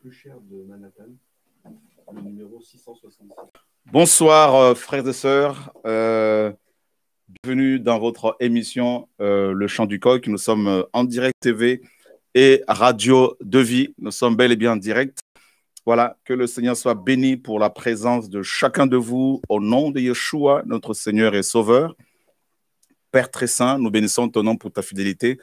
plus cher de Manhattan, le numéro 666. Bonsoir, euh, frères et sœurs. Euh, bienvenue dans votre émission euh, Le Chant du Coq. Nous sommes euh, en direct TV et Radio de Vie. Nous sommes bel et bien en direct. Voilà, que le Seigneur soit béni pour la présence de chacun de vous au nom de Yeshua, notre Seigneur et Sauveur. Père très saint, nous bénissons ton nom pour ta fidélité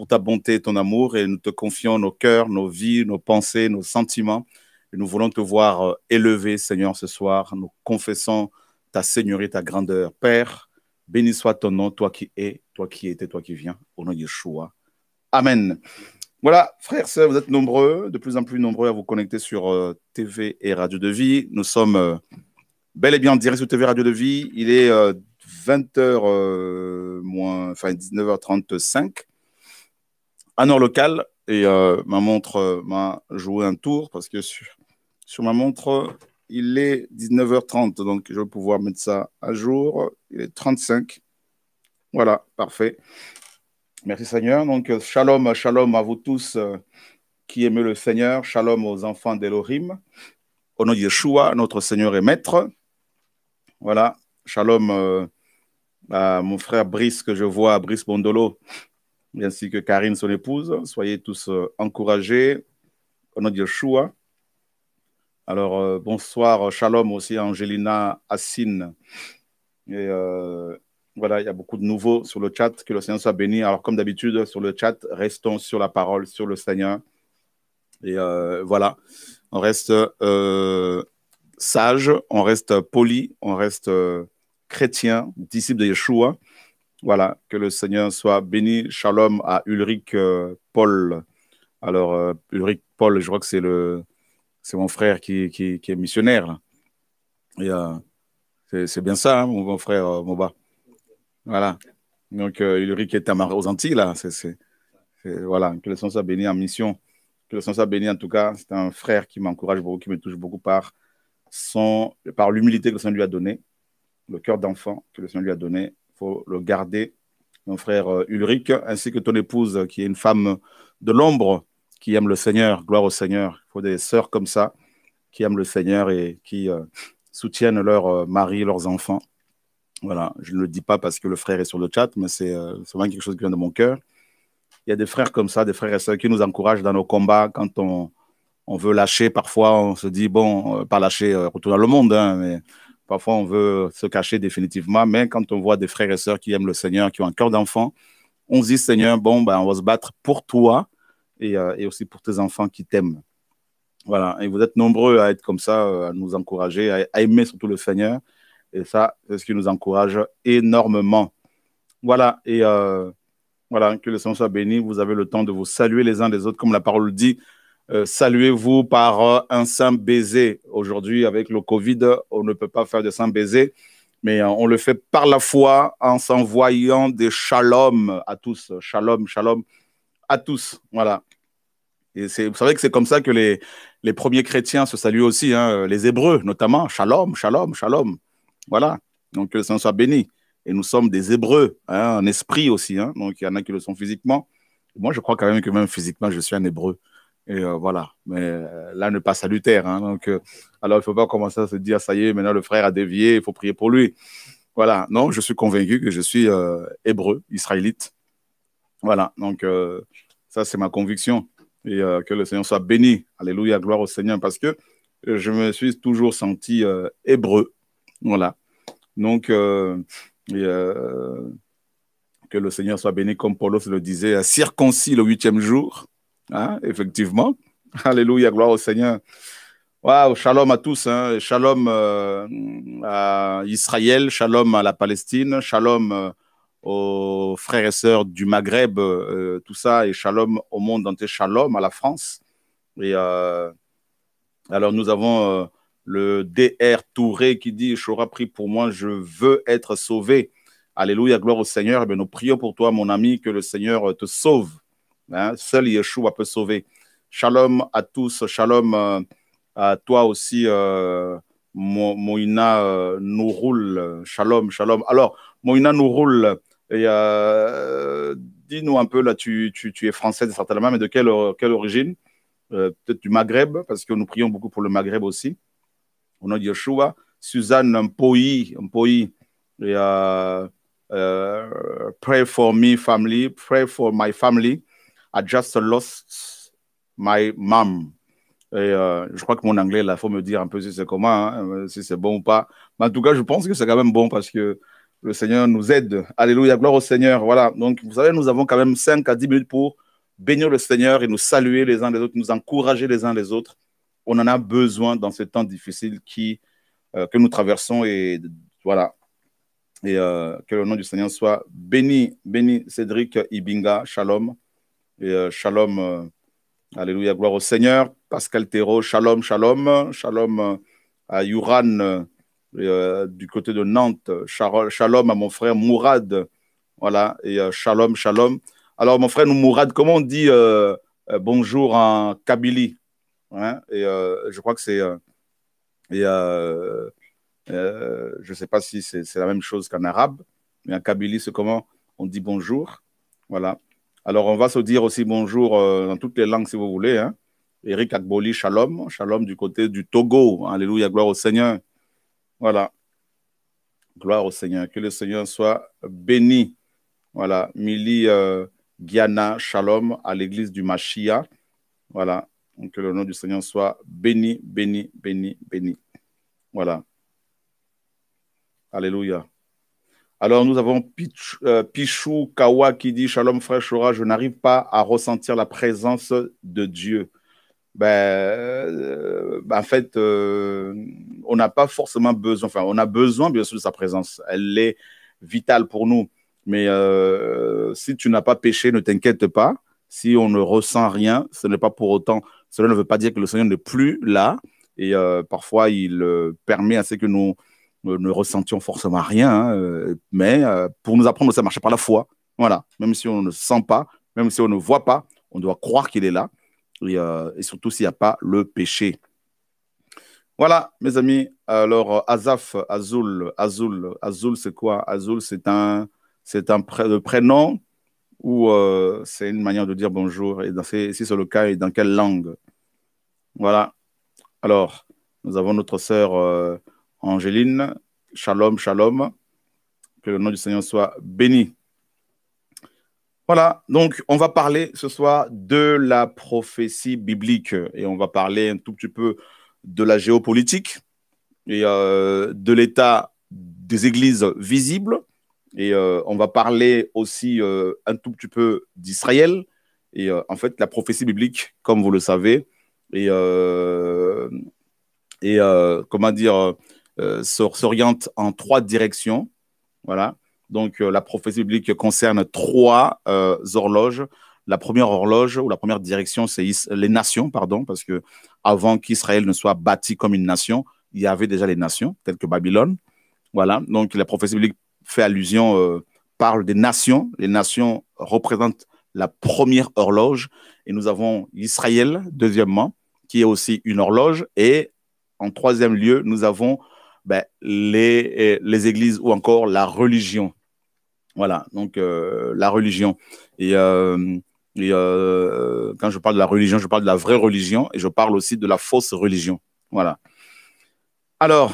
pour ta bonté ton amour et nous te confions nos cœurs, nos vies, nos pensées, nos sentiments. Et nous voulons te voir euh, élevé, Seigneur, ce soir. Nous confessons ta seigneurie, ta grandeur. Père, béni soit ton nom, toi qui es, toi qui étais, toi qui viens, au nom de Yeshua. Amen. Voilà, frères, sœurs, vous êtes nombreux, de plus en plus nombreux à vous connecter sur euh, TV et Radio de Vie. Nous sommes euh, bel et bien en direct sur TV Radio de Vie. Il est 20h moins, enfin 19h35 en heure local. Et euh, ma montre euh, m'a joué un tour parce que sur, ma montre, il est 19h30. Donc, je vais pouvoir mettre ça à jour. Il est 35. Voilà, parfait. Merci Seigneur. Donc, euh, shalom, shalom à vous tous qui aimez le Seigneur. Shalom aux enfants d'Elohim. Au nom de Yeshua, notre Seigneur et Maître. Voilà, shalom à mon frère Brice que je vois, Brice Bondolo, ainsi que Karine, son épouse. Soyez tous euh, encouragés au nom de Yeshua. Alors, euh, bonsoir, shalom aussi Angelina Assine. Et euh, voilà, il y a beaucoup de nouveaux sur le chat. Que le Seigneur soit béni. Alors, comme d'habitude, sur le chat, restons sur la parole, sur le Seigneur. Et voilà, on reste sage, on reste poli, on reste chrétien, disciple de Yeshua. Voilà, que le Seigneur soit béni. Shalom à Ulrich euh, Paul. Alors, euh, Ulrich Paul, je crois que c'est le c'est mon frère qui, qui, est missionnaire. Là. Et, euh, c'est bien ça, hein, mon, frère Moba. Voilà. Donc, Ulrich est aux Antilles, là. voilà, que le Seigneur soit béni en mission. Que le Seigneur soit béni, en tout cas. C'est un frère qui m'encourage beaucoup, qui me touche beaucoup par, son, par l'humilité que le Seigneur lui a donnée, le cœur d'enfant que le Seigneur lui a donné faut le garder, mon frère euh, Ulrich, ainsi que ton épouse qui est une femme de l'ombre, qui aime le Seigneur. Gloire au Seigneur. Il faut des sœurs comme ça qui aiment le Seigneur et qui euh, soutiennent leur euh, mari, leurs enfants. Voilà, je ne le dis pas parce que le frère est sur le chat, mais c'est vraiment quelque chose qui vient de mon cœur. Il y a des frères comme ça, des frères et sœurs qui nous encouragent dans nos combats quand on, on veut lâcher. Parfois, on se dit, bon, pas lâcher, retourner dans le monde, hein, mais Parfois, on veut se cacher définitivement, mais quand on voit des frères et sœurs qui aiment le Seigneur, qui ont un cœur d'enfant, on se dit, Seigneur, bon, ben, on va se battre pour toi euh, et, aussi pour tes enfants qui t'aiment. Voilà, et vous êtes nombreux à être comme ça, euh, à nous encourager, à, aimer surtout le Seigneur. Et ça, c'est ce qui nous encourage énormément. Voilà, et euh, voilà, que le Seigneur soit béni. Vous avez le temps de vous saluer les uns les autres, comme la parole dit. Euh, saluez-vous par euh, un simple baiser. Aujourd'hui, avec le Covid, on ne peut pas faire de saint baiser, mais euh, on le fait par la foi en s'envoyant des shalom à tous. Shalom, shalom à tous. Voilà. Et c'est vrai que c'est comme ça que les, les premiers chrétiens se saluent aussi, hein, les Hébreux notamment. Shalom, shalom, shalom. Voilà. Donc que le Saint soit béni. Et nous sommes des Hébreux, hein, en esprit aussi. Hein. Donc il y en a qui le sont physiquement. Moi, je crois quand même que même physiquement, je suis un Hébreu. Et euh, voilà, mais euh, là, ne pas salutaire. Hein. donc, euh, alors, il ne faut pas commencer à se dire, ça y est, maintenant le frère a dévié, il faut prier pour lui. Voilà, non, je suis convaincu que je suis hébreu, israélite. Voilà, donc ça, c'est ma conviction. Et que le Seigneur soit béni. Alléluia, gloire au Seigneur, parce que je me suis toujours senti hébreu. Voilà. Donc, que le Seigneur soit béni, comme Paulos le disait, circoncis le huitième jour. Hein? effectivement. Alléluia, gloire au Seigneur. Waouh, shalom à tous. Hein. Shalom euh, à Israël, shalom à la Palestine, shalom euh, aux frères et sœurs du Maghreb, euh, tout ça, et shalom au monde entier, shalom à la France. Et alors, nous avons le DR Touré qui dit je J'aurai pris pour moi, je veux être sauvé. Alléluia, gloire au Seigneur. Eh nous prions pour toi, mon ami, que le Seigneur te sauve Hein. Seul Yeshua peut sauver. Shalom à tous. Shalom euh, à toi aussi, euh, Moïna euh, Nouroul. Shalom, shalom. Alors, Moïna Nouroul, dis-nous un peu, là, tu, es française certainement, mais de quelle, origine Peut-être du Maghreb, parce que nous prions beaucoup pour le Maghreb aussi. Au nom Yeshua. Suzanne Mpoyi, pray for me, family, pray for my family. I just lost my mom. Et euh, je crois que mon anglais, là, il faut me dire un peu si c'est comment, hein, euh, si c'est bon ou pas. Mais en tout cas, je pense que c'est quand même bon parce que le Seigneur nous aide. Alléluia, gloire au Seigneur. Voilà, donc vous savez, nous avons quand même 5 à 10 minutes pour bénir le Seigneur et nous saluer les uns les autres, nous encourager les uns les autres. On en a besoin dans ces temps difficile qui, euh, que nous traversons. Et voilà, et que le nom du Seigneur soit béni, béni Cédric Ibinga, shalom. Et euh, shalom, euh, alléluia, gloire au Seigneur. Pascal Thérault, shalom, shalom. Shalom euh, à Yuran du côté de Nantes. Shalom à mon frère Mourad. Voilà, et shalom, shalom. Alors, mon frère Mourad, comment on dit bonjour en Kabylie hein? Et je crois que c'est. je ne sais pas si c'est la même chose qu'en arabe, mais en Kabylie, c'est comment on dit bonjour. Voilà. Alors, on va se dire aussi bonjour euh, dans toutes les langues si vous voulez. Hein. Eric Akboli, shalom. Shalom du côté du Togo. Alléluia, gloire au Seigneur. Voilà. Gloire au Seigneur. Que le Seigneur soit béni. Voilà. Mili euh, shalom à l'église du Machia. Voilà. que le nom du Seigneur soit béni, béni, béni, béni. Voilà. Alléluia. Alors nous avons euh, Pichou, Kawa qui dit Shalom frère je n'arrive pas à ressentir la présence de Dieu. Ben, euh, en fait, euh, on n'a pas forcément besoin, enfin, on a besoin bien sûr de sa présence. Elle est vitale pour nous. Mais si tu n'as pas péché, ne t'inquiète pas. Si on ne ressent rien, ce n'est pas pour autant, cela ne veut pas dire que le Seigneur n'est plus là. Et parfois, il permet à ce que nous, nous ne ressentions forcément rien, hein, euh, mais euh, pour nous apprendre, ça marchait par la foi. Voilà, même si on ne sent pas, même si on ne voit pas, on doit croire qu'il est là, et, euh, surtout s'il n'y a pas le péché. Voilà, mes amis. Alors, Azaf, Azul, Azul, Azul, c'est quoi Azul, c'est un, c'est un prénom ou c'est une manière de dire bonjour Et dans si c'est le cas, et dans quelle langue Voilà. Alors, nous avons notre sœur Angéline, shalom, shalom. Que le nom du Seigneur soit béni. Voilà, donc on va parler ce soir de la prophétie biblique et on va parler un tout petit peu de la géopolitique et euh, de l'état des églises visibles. Et euh, on va parler aussi euh, un tout petit peu d'Israël. Et en fait, la prophétie biblique, comme vous le savez, et, et comment dire, euh, s'oriente en trois directions. Voilà. Donc, euh, la prophétie biblique concerne trois euh, horloges la première horloge ou la première direction, c'est les nations, pardon, parce que avant qu'Israël ne soit bâti comme une nation, il y avait déjà les nations, telles que Babylone. Voilà, donc la prophétie biblique fait allusion, parle des nations. Les nations représentent la première horloge. Et nous avons Israël, deuxièmement, qui est aussi une horloge. Et en troisième lieu, nous avons ben, les, euh, les églises ou encore la religion. Voilà, donc euh, la religion. Et, euh, quand je parle de la religion, je parle de la vraie religion et je parle aussi de la fausse religion. Voilà. Alors,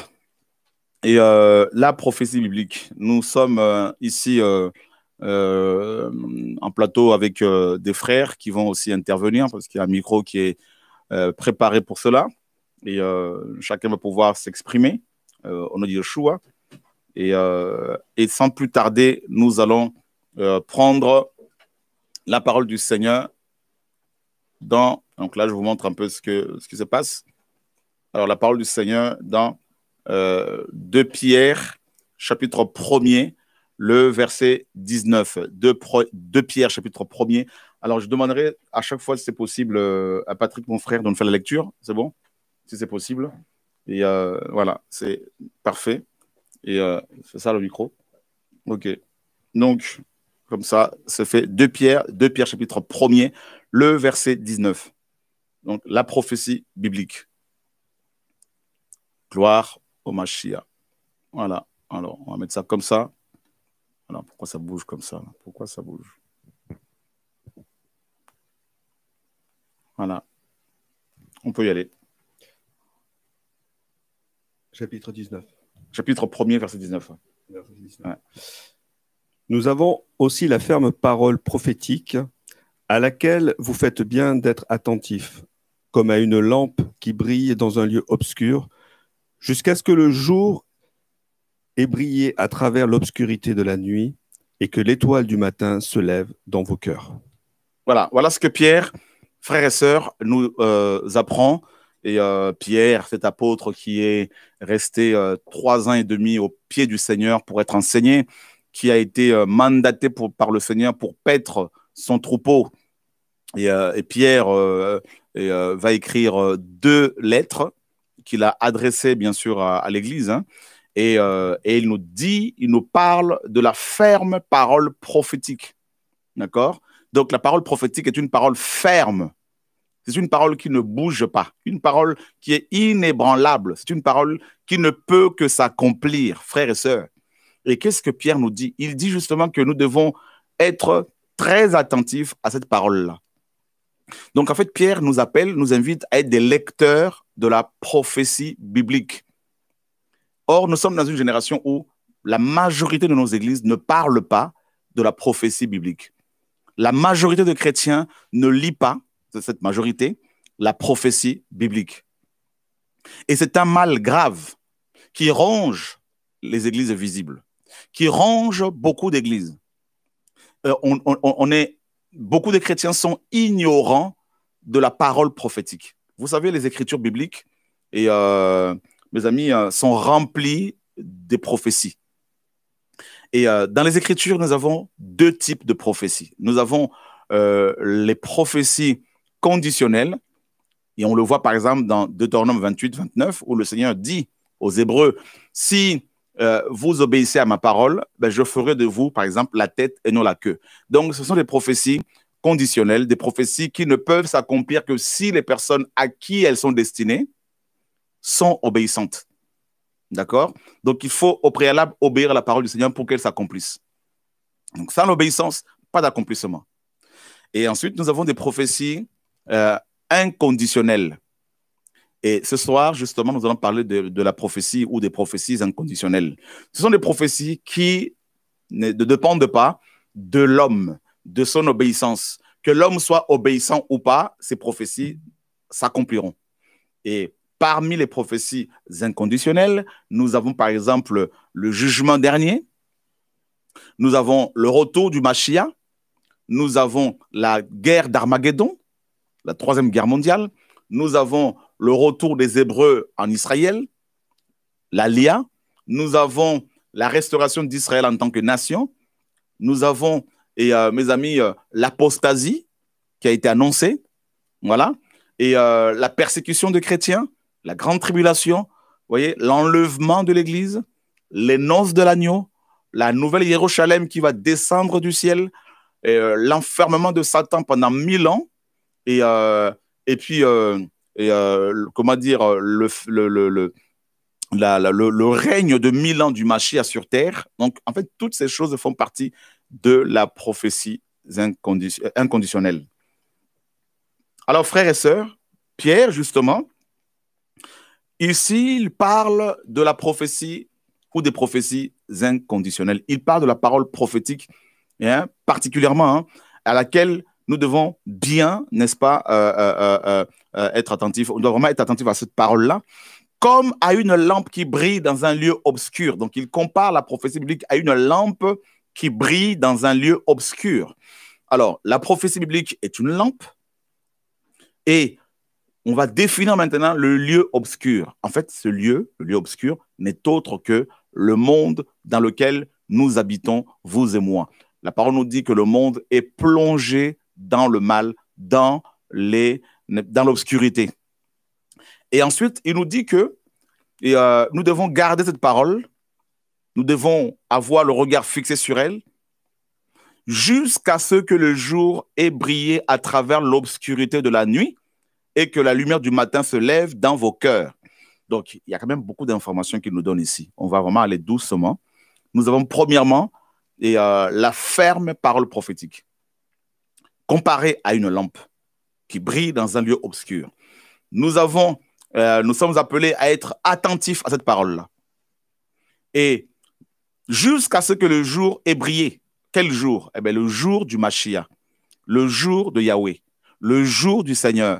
et la prophétie biblique. Nous sommes ici en plateau avec des frères qui vont aussi intervenir parce qu'il y a un micro qui est préparé pour cela et chacun va pouvoir s'exprimer. On a dit « Yeshua. Et, euh, et, sans plus tarder, nous allons euh, prendre la parole du Seigneur dans... Donc là, je vous montre un peu ce, que, ce qui se passe. Alors, la parole du Seigneur dans 2 euh, Pierre, chapitre 1er, le verset 19. 2 Pierre, chapitre 1er. Alors, je demanderai à chaque fois, si c'est possible, à Patrick, mon frère, de nous faire la lecture. C'est bon Si c'est possible. Et euh, voilà, c'est parfait. Et c'est euh, ça le micro. OK. Donc, comme ça, se fait 2 Pierre, 2 Pierre chapitre 1er, le verset 19. Donc, la prophétie biblique. Gloire au machia Voilà. Alors, on va mettre ça comme ça. Alors, pourquoi ça bouge comme ça Pourquoi ça bouge Voilà. On peut y aller. Chapitre 19. Chapitre 1 verset 19. Nous avons aussi la ferme parole prophétique à laquelle vous faites bien d'être attentifs, comme à une lampe qui brille dans un lieu obscur, jusqu'à ce que le jour ait brillé à travers l'obscurité de la nuit et que l'étoile du matin se lève dans vos cœurs. Voilà, voilà ce que Pierre, frères et sœurs, nous euh, apprend et euh, Pierre, cet apôtre qui est resté euh, trois ans et demi au pied du Seigneur pour être enseigné, qui a été euh, mandaté par le Seigneur pour paître son troupeau. Et, Pierre va écrire deux lettres qu'il a adressées, bien sûr, à, l'Église. Hein. et, et il nous dit, il nous parle de la ferme parole prophétique. D'accord Donc la parole prophétique est une parole ferme c'est une parole qui ne bouge pas, une parole qui est inébranlable, c'est une parole qui ne peut que s'accomplir, frères et sœurs. Et qu'est-ce que Pierre nous dit Il dit justement que nous devons être très attentifs à cette parole-là. Donc en fait, Pierre nous appelle, nous invite à être des lecteurs de la prophétie biblique. Or, nous sommes dans une génération où la majorité de nos églises ne parle pas de la prophétie biblique. La majorité de chrétiens ne lit pas de cette majorité, la prophétie biblique. Et c'est un mal grave qui ronge les églises visibles, qui ronge beaucoup d'églises. Euh, on, est, beaucoup de chrétiens sont ignorants de la parole prophétique. Vous savez, les écritures bibliques, et euh, mes amis, euh, sont remplies des prophéties. Et dans les écritures, nous avons deux types de prophéties. Nous avons les prophéties conditionnel. Et on le voit par exemple dans Deutéronome 28, 29, où le Seigneur dit aux Hébreux, si euh, vous obéissez à ma parole, ben, je ferai de vous, par exemple, la tête et non la queue. Donc, ce sont des prophéties conditionnelles, des prophéties qui ne peuvent s'accomplir que si les personnes à qui elles sont destinées sont obéissantes. D'accord Donc, il faut au préalable obéir à la parole du Seigneur pour qu'elle s'accomplisse. Donc, sans l'obéissance, pas d'accomplissement. Et ensuite, nous avons des prophéties euh, inconditionnelles. Et ce soir, justement, nous allons parler de, la prophétie ou des prophéties inconditionnelles. Ce sont des prophéties qui ne dépendent pas de l'homme, de son obéissance. Que l'homme soit obéissant ou pas, ces prophéties s'accompliront. Et parmi les prophéties inconditionnelles, nous avons par exemple le jugement dernier, nous avons le retour du Machia, nous avons la guerre d'Armageddon, la Troisième Guerre mondiale. Nous avons le retour des Hébreux en Israël, la Lia. Nous avons la restauration d'Israël en tant que nation. Nous avons, et euh, mes amis, euh, l'apostasie qui a été annoncée. Voilà. Et euh, la persécution des chrétiens, la grande tribulation, voyez, l'enlèvement de l'Église, les noces de l'agneau, la nouvelle Jérusalem qui va descendre du ciel, l'enfermement de Satan pendant mille ans, et, euh, et puis, euh, et, euh, comment dire, le, le, le, le, règne de mille ans du Machia sur terre. Donc, en fait, toutes ces choses font partie de la prophétie inconditionnelle. Alors, frères et sœurs, Pierre, justement, ici, il parle de la prophétie ou des prophéties inconditionnelles. Il parle de la parole prophétique, hein, particulièrement, hein, à laquelle nous devons bien, n'est-ce pas, euh, euh, euh, être attentifs. On doit vraiment être attentif à cette parole-là, comme à une lampe qui brille dans un lieu obscur. Donc, il compare la prophétie biblique à une lampe qui brille dans un lieu obscur. Alors, la prophétie biblique est une lampe et on va définir maintenant le lieu obscur. En fait, ce lieu, le lieu obscur, n'est autre que le monde dans lequel nous habitons, vous et moi. La parole nous dit que le monde est plongé dans le mal, dans les, dans l'obscurité. Et ensuite, il nous dit que euh, nous devons garder cette parole, nous devons avoir le regard fixé sur elle, jusqu'à ce que le jour ait brillé à travers l'obscurité de la nuit et que la lumière du matin se lève dans vos cœurs. Donc, il y a quand même beaucoup d'informations qu'il nous donne ici. On va vraiment aller doucement. Nous avons premièrement et, euh, la ferme parole prophétique comparé à une lampe qui brille dans un lieu obscur. Nous avons, euh, nous sommes appelés à être attentifs à cette parole-là. Et jusqu'à ce que le jour ait brillé. Quel jour Eh bien, le jour du machia le jour de Yahweh, le jour du Seigneur.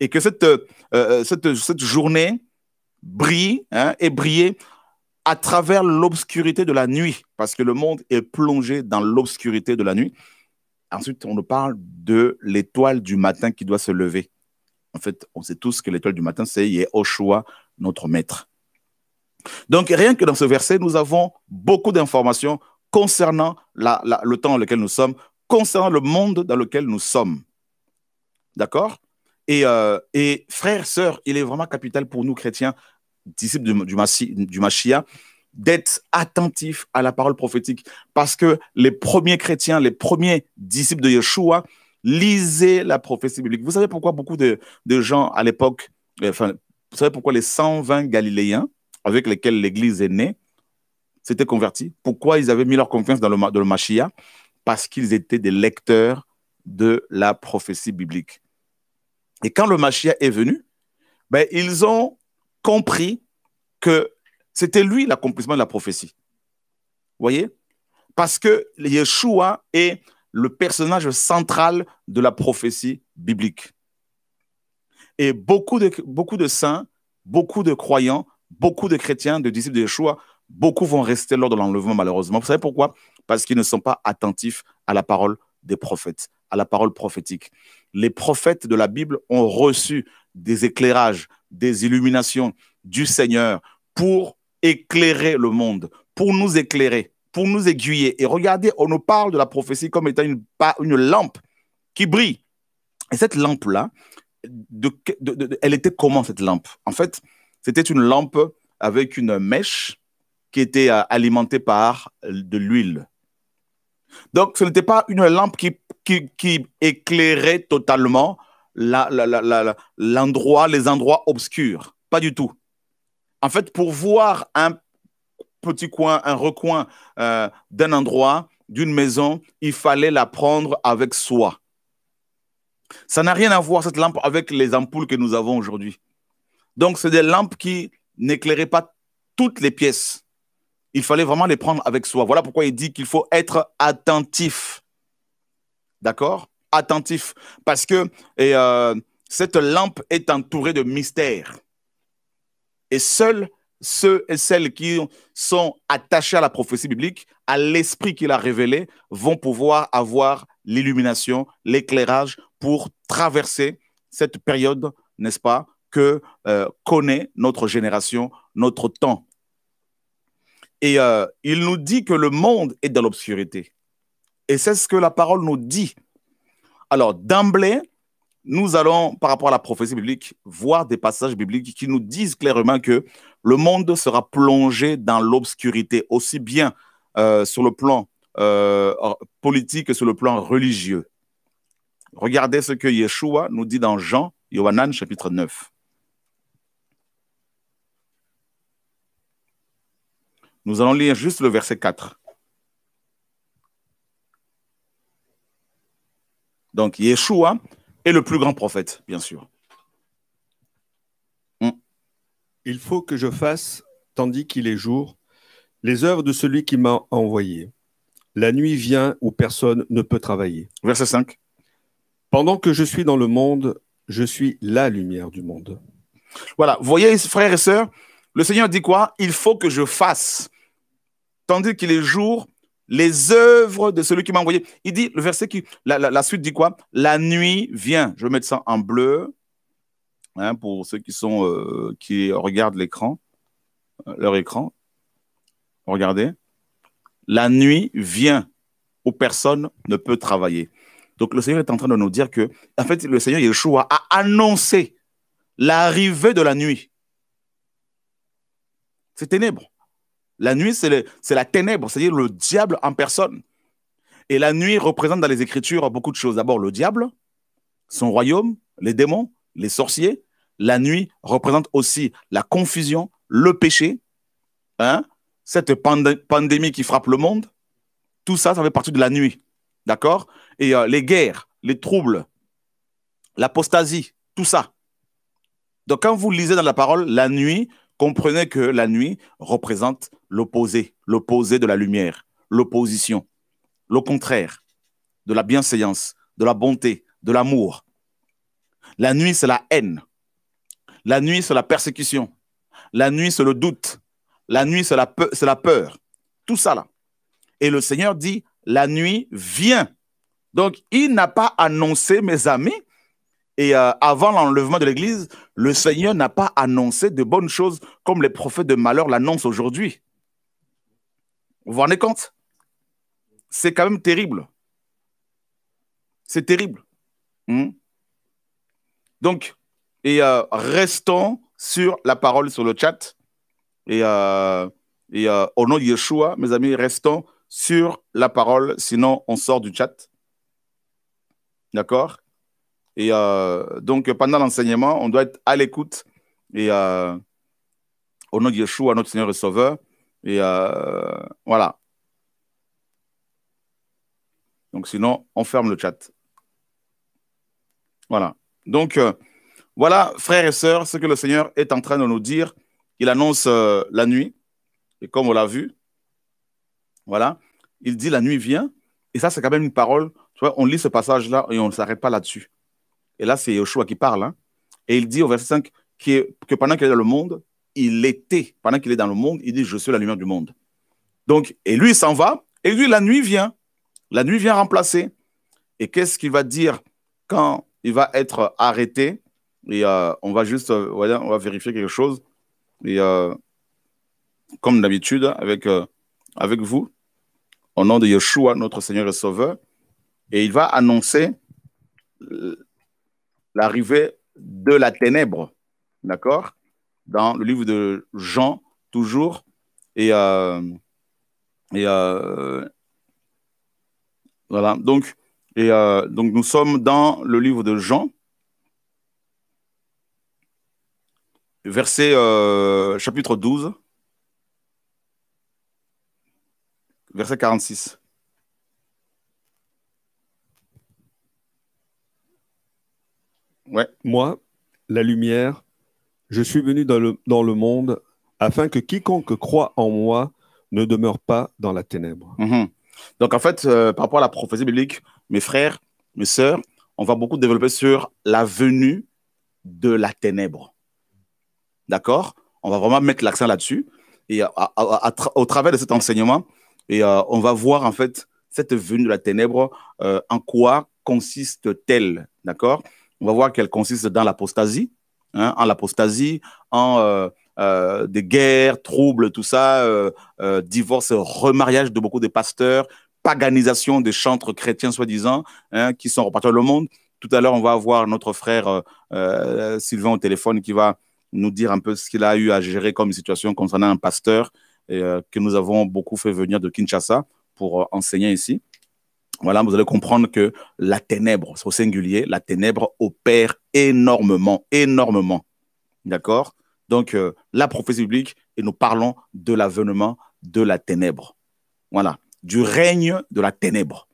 Et que cette, euh, euh, cette, journée brille et hein, brille à travers l'obscurité de la nuit, parce que le monde est plongé dans l'obscurité de la nuit. Ensuite, on nous parle de l'étoile du matin qui doit se lever. En fait, on sait tous que l'étoile du matin, c'est Yehoshua, notre maître. Donc, rien que dans ce verset, nous avons beaucoup d'informations concernant le temps dans lequel nous sommes, concernant le monde dans lequel nous sommes. D'accord euh, et, frères, sœurs, il est vraiment capital pour nous, chrétiens, disciples du, du, d'être attentif à la parole prophétique parce que les premiers chrétiens, les premiers disciples de Yeshua lisaient la prophétie biblique. Vous savez pourquoi beaucoup de, gens à l'époque, euh, enfin, vous savez pourquoi les 120 Galiléens avec lesquels l'Église est née s'étaient convertis Pourquoi ils avaient mis leur confiance dans le, dans le Mashiach Parce qu'ils étaient des lecteurs de la prophétie biblique. Et quand le Mashiach est venu, ben, ils ont compris que c'était lui l'accomplissement de la prophétie. Voyez Parce que Yeshua est le personnage central de la prophétie biblique. Et beaucoup de, beaucoup de saints, beaucoup de croyants, beaucoup de chrétiens, de disciples de Yeshua, beaucoup vont rester lors de l'enlèvement malheureusement. Vous savez pourquoi Parce qu'ils ne sont pas attentifs à la parole des prophètes, à la parole prophétique. Les prophètes de la Bible ont reçu des éclairages, des illuminations du Seigneur pour éclairer le monde, pour nous éclairer, pour nous aiguiller. Et regardez, on nous parle de la prophétie comme étant une, lampe qui brille. Et cette lampe-là, de, elle était comment cette lampe En fait, c'était une lampe avec une mèche qui était euh, alimentée par de l'huile. Donc, ce n'était pas une lampe qui, éclairait totalement l'endroit, les endroits obscurs. Pas du tout en fait, pour voir un petit coin, un recoin euh, d'un endroit, d'une maison, il fallait la prendre avec soi. Ça n'a rien à voir, cette lampe, avec les ampoules que nous avons aujourd'hui. Donc, c'est des lampes qui n'éclairaient pas toutes les pièces. Il fallait vraiment les prendre avec soi. Voilà pourquoi il dit qu'il faut être attentif. D'accord Attentif. Parce que euh, cette lampe est entourée de mystères. Et seuls ceux et celles qui sont attachés à la prophétie biblique, à l'esprit qu'il a révélé, vont pouvoir avoir l'illumination, l'éclairage pour traverser cette période, n'est-ce pas, que euh, connaît notre génération, notre temps. Et euh, il nous dit que le monde est dans l'obscurité. Et c'est ce que la parole nous dit. Alors, d'emblée, nous allons, par rapport à la prophétie biblique, voir des passages bibliques qui nous disent clairement que le monde sera plongé dans l'obscurité, aussi bien euh, sur le plan euh, politique que sur le plan religieux. Regardez ce que Yeshua nous dit dans Jean, Yohanan chapitre 9. Nous allons lire juste le verset 4. Donc, Yeshua et le plus grand prophète, bien sûr. Hmm. Il faut que je fasse, tandis qu'il est jour, les œuvres de celui qui m'a envoyé. La nuit vient où personne ne peut travailler. Verset 5. Pendant que je suis dans le monde, je suis la lumière du monde. Voilà, voyez frères et sœurs, le Seigneur dit quoi Il faut que je fasse, tandis qu'il est jour, les œuvres de celui qui m'a envoyé. Il dit, le verset qui, la, suite dit quoi La nuit vient. Je vais mettre ça en bleu hein, pour ceux qui sont euh, qui regardent l'écran, euh, leur écran. Regardez, la nuit vient où personne ne peut travailler. Donc le Seigneur est en train de nous dire que, en fait, le Seigneur Yeshua a annoncé l'arrivée de la nuit. C'est ténèbres. La nuit, c'est la ténèbre, c'est-à-dire le diable en personne. Et la nuit représente dans les Écritures beaucoup de choses. D'abord, le diable, son royaume, les démons, les sorciers. La nuit représente aussi la confusion, le péché, hein, cette pandémie qui frappe le monde. Tout ça, ça fait partie de la nuit. D'accord Et euh, les guerres, les troubles, l'apostasie, tout ça. Donc, quand vous lisez dans la parole, la nuit, Comprenez que la nuit représente l'opposé, l'opposé de la lumière, l'opposition, le contraire de la bienséance, de la bonté, de l'amour. La nuit, c'est la haine. La nuit, c'est la persécution. La nuit, c'est le doute. La nuit, c'est la, la peur. Tout ça là. Et le Seigneur dit, la nuit vient. Donc, il n'a pas annoncé, mes amis, et euh, avant l'enlèvement de l'Église, le Seigneur n'a pas annoncé de bonnes choses comme les prophètes de malheur l'annoncent aujourd'hui. Vous vous rendez compte C'est quand même terrible. C'est terrible. Hmm? Donc, et euh, restons sur la parole sur le chat. Et, euh, et au nom de Yeshua, mes amis, restons sur la parole, sinon on sort du chat. D'accord et euh, donc, pendant l'enseignement, on doit être à l'écoute et euh, au nom de Yeshua, notre Seigneur et Sauveur. Et euh, voilà. Donc, sinon, on ferme le chat. Voilà. Donc, voilà, frères et sœurs, ce que le Seigneur est en train de nous dire. Il annonce la nuit. Et comme on l'a vu, voilà, il dit la nuit vient. Et ça, c'est quand même une parole. Tu vois, on lit ce passage-là et on ne s'arrête pas là-dessus et là c'est Yeshua qui parle, hein. et il dit au verset 5 que, pendant qu'il est dans le monde, il était, pendant qu'il est dans le monde, il dit, je suis la lumière du monde. Donc, et lui, il s'en va, et lui, la nuit vient. La nuit vient remplacer. Et qu'est-ce qu'il va dire quand il va être arrêté Et euh, on va juste, euh, on va vérifier quelque chose. Et euh, comme d'habitude, avec, avec vous, au nom de Yeshua, notre Seigneur et Sauveur, et il va annoncer l'arrivée de la ténèbre, d'accord Dans le livre de Jean, toujours, et, euh, et euh, voilà, donc, et, euh, donc nous sommes dans le livre de Jean, verset chapitre 12, verset 46. Moi, la lumière, je suis venu dans le, monde afin que quiconque croit en moi ne demeure pas dans la ténèbre. Mhm. Donc en fait, euh, par rapport à la prophétie biblique, mes frères, mes sœurs, on va beaucoup développer sur la venue de la ténèbre. D'accord On va vraiment mettre l'accent là-dessus. Et au travers de cet enseignement, et, euh, on va voir en fait cette venue de la ténèbre, euh, en quoi consiste-t-elle D'accord on va voir qu'elle consiste dans l'apostasie, hein, en l'apostasie, en euh, euh, des guerres, troubles, tout ça, euh, divorce, remariage de beaucoup de pasteurs, paganisation des chantres chrétiens soi-disant hein, qui sont repartis le monde. Tout à l'heure, on va avoir notre frère Sylvain au téléphone qui va nous dire un peu ce qu'il a eu à gérer comme situation concernant un pasteur et, que nous avons beaucoup fait venir de Kinshasa pour enseigner ici. Voilà, vous allez comprendre que la ténèbre, c'est au singulier, la ténèbre opère énormément, énormément. D'accord Donc, euh, la prophétie biblique, et nous parlons de l'avènement de la ténèbre. Voilà, du règne de la ténèbre.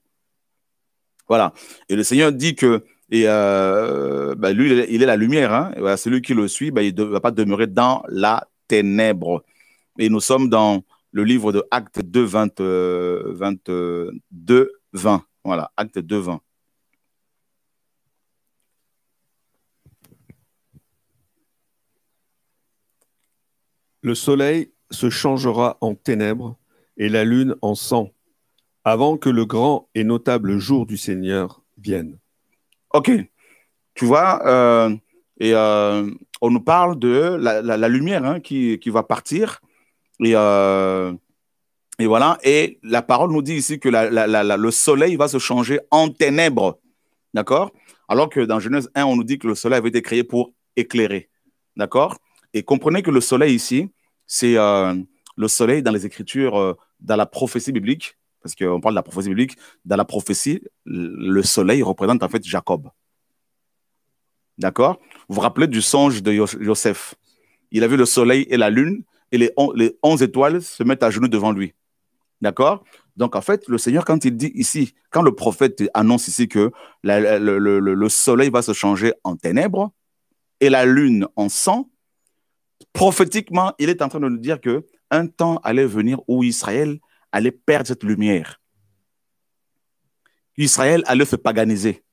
Voilà. Et le Seigneur dit que et euh, bah, lui, il est la lumière. Hein, celui qui le suit, bah, il ne va pas demeurer dans la ténèbre. Et nous sommes dans le livre de Actes 2, 22 euh, 20. Voilà, acte de 20. Le soleil se changera en ténèbres et la lune en sang, avant que le grand et notable jour du Seigneur vienne. Ok, tu vois, euh, et euh, on nous parle de la, lumière hein, qui, va partir et euh, et voilà, et la parole nous dit ici que le soleil va se changer en ténèbres. D'accord Alors que dans Genèse 1, on nous dit que le soleil avait été créé pour éclairer. D'accord Et comprenez que le soleil ici, c'est euh, le soleil dans les Écritures, euh, dans la prophétie biblique, parce qu'on parle de la prophétie biblique, dans la prophétie, le soleil représente en fait Jacob. D'accord Vous vous rappelez du songe de Joseph Il a vu le soleil et la lune, et les onze étoiles se mettent à genoux devant lui. D'accord Donc, en fait, le Seigneur, quand il dit ici, quand le prophète annonce ici que le, soleil va se changer en ténèbres et la lune en sang, prophétiquement, il est en train de nous dire que un temps allait venir où Israël allait perdre cette lumière. Israël allait se paganiser.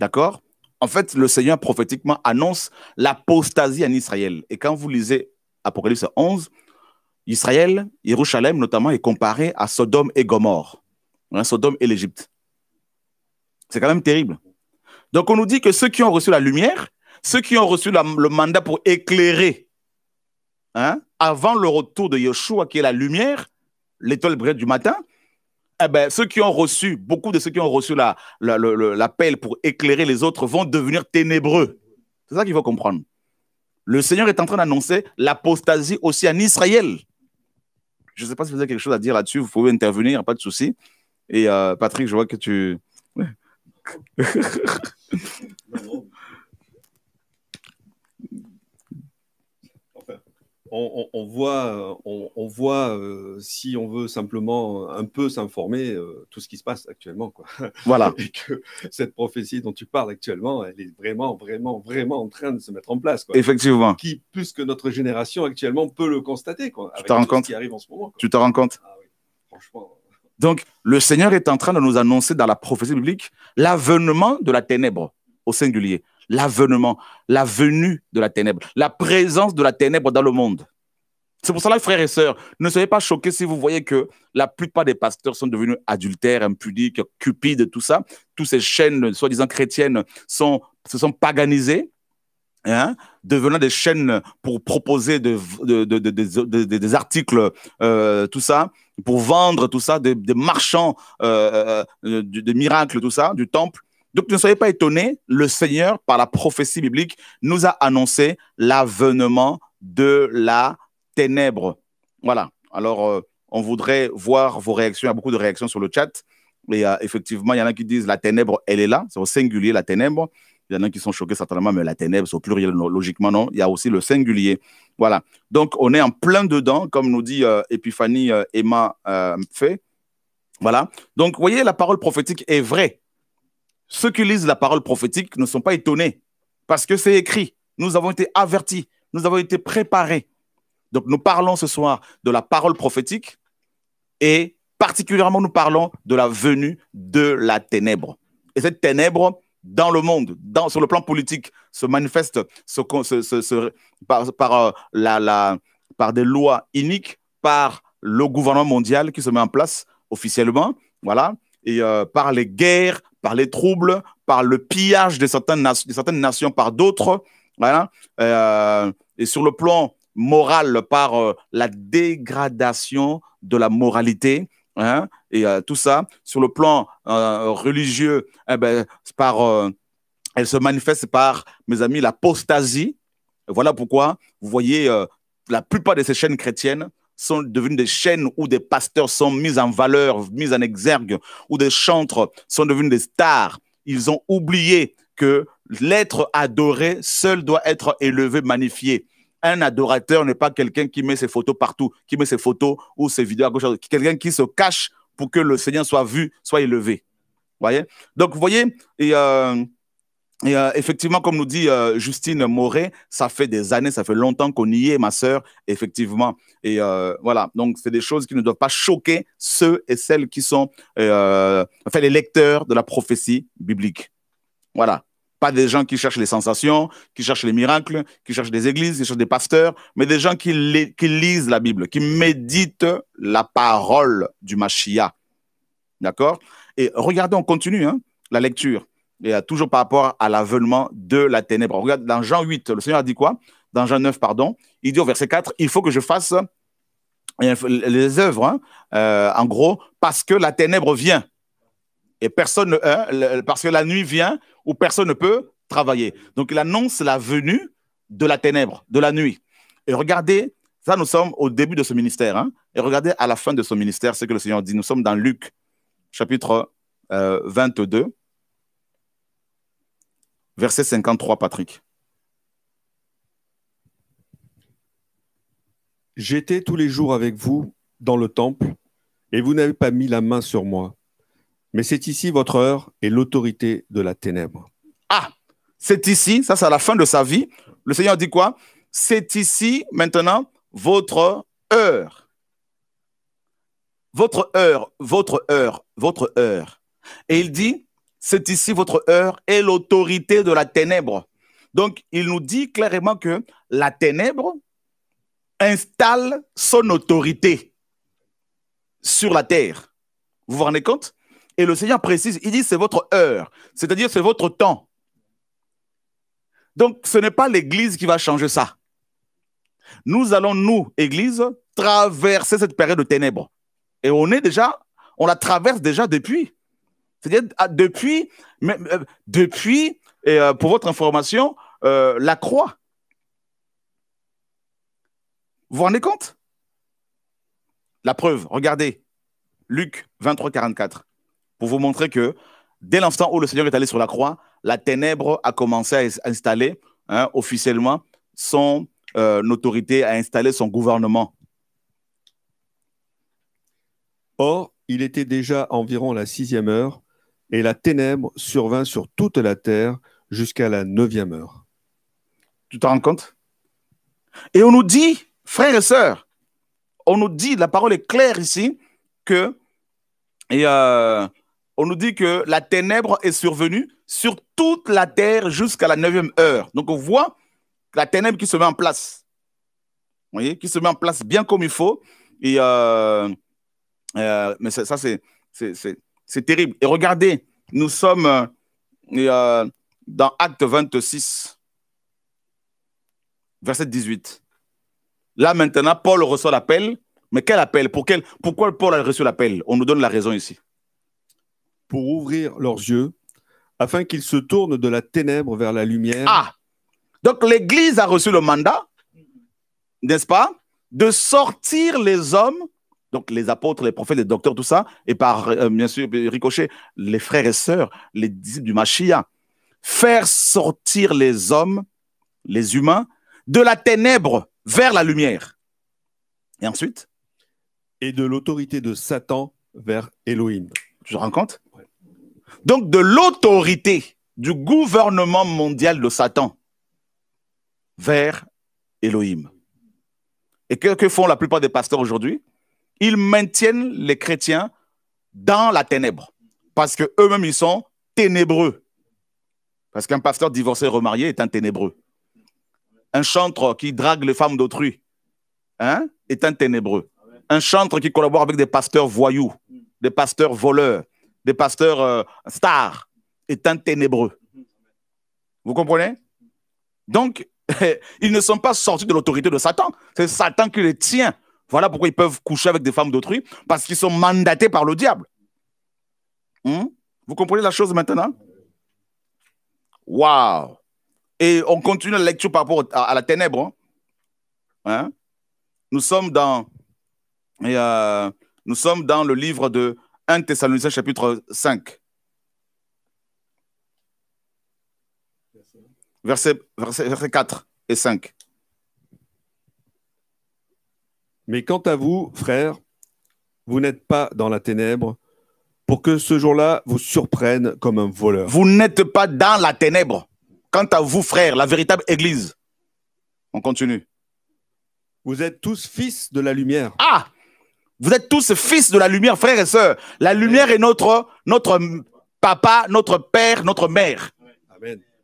D'accord En fait, le Seigneur prophétiquement annonce l'apostasie en Israël. Et quand vous lisez Apocalypse 11, Israël, Jérusalem notamment, est comparé à Sodome et Gomorre. Hein, Sodome et l'Égypte. C'est quand même terrible. Donc on nous dit que ceux qui ont reçu la lumière, ceux qui ont reçu le mandat pour éclairer, hein, avant le retour de Yeshua, qui est la lumière, l'étoile brillante du matin, eh ben, ceux qui ont reçu, beaucoup de ceux qui ont reçu l'appel la, pour éclairer les autres vont devenir ténébreux. C'est ça qu'il faut comprendre. Le Seigneur est en train d'annoncer l'apostasie aussi en Israël. Je ne sais pas si vous avez quelque chose à dire là-dessus. Vous pouvez intervenir, pas de souci. Et euh, Patrick, je vois que tu. on, voit, euh, on, voit euh, si on veut simplement euh, un peu s'informer, tout ce qui se passe actuellement. Voilà. Et que cette prophétie dont tu parles actuellement, elle est vraiment, vraiment, vraiment en train de se mettre en place. Effectivement. Qui, plus que notre génération actuellement, peut le constater. Quoi, tu te rends compte en ce Tu te rends compte ah, oui. Franchement. Donc, le Seigneur est en train de nous annoncer dans la prophétie biblique l'avènement de la ténèbre au singulier l'avènement, la venue de la ténèbre, la présence de la ténèbre dans le monde. C'est pour cela, frères et sœurs, ne soyez pas choqués si vous voyez que la plupart des pasteurs sont devenus adultères, impudiques, cupides, tout ça. Toutes ces chaînes, soi-disant chrétiennes, se sont paganisées, hein, devenant des chaînes pour proposer des articles, euh, tout ça, pour vendre tout ça, des, marchands euh, euh, des de miracles, tout ça, du temple. Donc ne soyez pas étonnés, le Seigneur, par la prophétie biblique, nous a annoncé l'avènement de la ténèbre. Voilà. Alors, euh, on voudrait voir vos réactions. Il y a beaucoup de réactions sur le chat. Et euh, effectivement, il y en a qui disent la ténèbre, elle est là. C'est au singulier, la ténèbre. Il y en a qui sont choqués certainement, mais la ténèbre, c'est au pluriel, logiquement, non. Il y a aussi le singulier. Voilà. Donc, on est en plein dedans, comme nous dit Epiphanie euh, Emma fait. Voilà. Donc, vous voyez, la parole prophétique est vraie. Ceux qui lisent la parole prophétique ne sont pas étonnés parce que c'est écrit. Nous avons été avertis, nous avons été préparés. Donc nous parlons ce soir de la parole prophétique et particulièrement nous parlons de la venue de la ténèbre. Et cette ténèbre dans le monde, sur le plan politique, se manifeste par, euh, par des lois iniques, par le gouvernement mondial qui se met en place officiellement, voilà, et euh, par les guerres, par les troubles, par le pillage de certaines, certaines nations par d'autres, voilà, euh, et sur le plan moral, par euh, la dégradation de la moralité, hein. et tout ça, sur le plan religieux, eh ben, par, elle se manifeste par, mes amis, l'apostasie. Voilà pourquoi vous voyez la plupart de ces chaînes chrétiennes sont devenus des chaînes où des pasteurs sont mis en valeur, mis en exergue, où des chantres sont devenus des stars. Ils ont oublié que l'être adoré seul doit être élevé, magnifié. Un adorateur n'est pas quelqu'un qui met ses photos partout, qui met ses photos ou ses vidéos à gauche, quelqu'un qui se cache pour que le Seigneur soit vu, soit élevé. Voyez Donc, vous voyez, et, euh, et euh, effectivement, comme nous dit euh, Justine Moret, ça fait des années, ça fait longtemps qu'on y est, ma sœur, effectivement. Et euh, voilà, donc c'est des choses qui ne doivent pas choquer ceux et celles qui sont, enfin, les lecteurs de la prophétie biblique. Voilà. Pas des gens qui cherchent les sensations, qui cherchent les miracles, qui cherchent des églises, qui cherchent des pasteurs, mais des gens qui, lisent la Bible, qui méditent la parole du Machia. D'accord Et regardez, on continue hein, la lecture et euh, toujours par rapport à l'avènement de la ténèbre. Regarde, dans Jean 8, le Seigneur a dit quoi Dans Jean 9, pardon, il dit au verset 4, il faut que je fasse euh, les œuvres, hein, euh, en gros, parce que la ténèbre vient. Et personne, hein, parce que la nuit vient, où personne ne peut travailler. Donc il annonce la venue de la ténèbre, de la nuit. Et regardez, ça nous sommes au début de ce ministère. Hein. et regardez à la fin de ce ministère ce que le Seigneur dit. Nous sommes dans Luc, chapitre 22 verset 53, Patrick. J'étais tous les jours avec vous dans le temple, et vous n'avez pas mis la main sur moi. Mais c'est ici votre heure et l'autorité de la ténèbre. Ah, c'est ici, ça c'est à la fin de sa vie. Le Seigneur dit quoi C'est ici maintenant votre heure. Votre heure, votre heure, votre heure. Et il dit, c'est ici votre heure et l'autorité de la ténèbre. Donc, il nous dit clairement que la ténèbre installe son autorité sur la terre. Vous vous rendez compte Et le Seigneur précise, il dit c'est votre heure, c'est-à-dire c'est votre temps. Donc, ce n'est pas l'Église qui va changer ça. Nous allons, nous, Église, traverser cette période de ténèbres. Et on est déjà, on la traverse déjà depuis. C'est-à-dire, ah, depuis, euh, depuis et, euh, pour votre information, euh, la croix. Vous vous rendez compte La preuve, regardez, Luc 23, 44, pour vous montrer que dès l'instant où le Seigneur est allé sur la croix, la ténèbre a commencé à installer hein, officiellement son autorité, à installer son gouvernement. Or, il était déjà environ la sixième heure et la ténèbre survint sur toute la terre jusqu'à la neuvième heure. Tu t'en rends compte Et on nous dit, frères et sœurs, on nous dit, la parole est claire ici, que, et euh, on nous dit que la ténèbre est survenue sur toute la terre jusqu'à la neuvième heure. Donc on voit la ténèbre qui se met en place, vous voyez, qui se met en place bien comme il faut. Et euh, euh, mais ça, c'est c'est terrible. Et regardez, nous sommes euh, euh, dans Acte 26, verset 18. Là maintenant, Paul reçoit l'appel. Mais quel appel pour quel, Pourquoi Paul a reçu l'appel On nous donne la raison ici. Pour ouvrir leurs yeux, afin qu'ils se tournent de la ténèbre vers la lumière. Ah Donc l'Église a reçu le mandat, n'est-ce pas, de sortir les hommes donc les apôtres, les prophètes, les docteurs, tout ça, et par, euh, bien sûr, ricochet, les frères et sœurs, les disciples du Machia. Faire sortir les hommes, les humains, de la ténèbre vers la lumière. Et ensuite Et de l'autorité de Satan vers Elohim. Tu te rends compte Donc de l'autorité du gouvernement mondial de Satan vers Elohim. Et que font la plupart des pasteurs aujourd'hui ils maintiennent les chrétiens dans la ténèbre. Parce queux mêmes ils sont ténébreux. Parce qu'un pasteur divorcé remarié est un ténébreux. Un chantre qui drague les femmes d'autrui hein, est un ténébreux. Un chantre qui collabore avec des pasteurs voyous, des pasteurs voleurs, des pasteurs euh, stars est un ténébreux. Vous comprenez Donc, ils ne sont pas sortis de l'autorité de Satan. C'est Satan qui les tient voilà pourquoi ils peuvent coucher avec des femmes d'autrui, parce qu'ils sont mandatés par le diable. Hmm? Vous comprenez la chose maintenant Waouh Et on continue la lecture par rapport à, la ténèbre. Hein. Hein? Nous sommes dans... Euh, nous sommes dans le livre de 1 Thessaloniciens chapitre 5. Versets verset 4 et 5. Mais quant à vous, frères, vous n'êtes pas dans la ténèbre pour que ce jour-là vous surprenne comme un voleur. Vous n'êtes pas dans la ténèbre. Quant à vous, frères, la véritable Église. On continue. Vous êtes tous fils de la lumière. Ah Vous êtes tous fils de la lumière, frères et sœurs. La lumière est notre, notre papa, notre père, notre mère.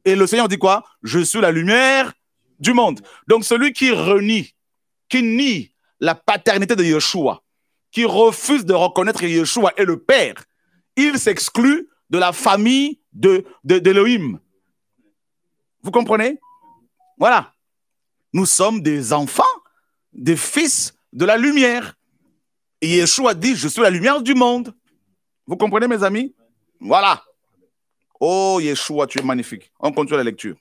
Et le Seigneur dit quoi Je suis la lumière du monde. Donc celui qui renie, qui nie la paternité de Yeshua, qui refuse de reconnaître que Yeshua est le Père, il s'exclut de la famille de, d'Elohim. Vous comprenez Voilà. Nous sommes des enfants, des fils de la lumière. Et Yeshua dit, je suis la lumière du monde. Vous comprenez, mes amis Voilà. Oh, Yeshua, tu es magnifique. On continue la lecture.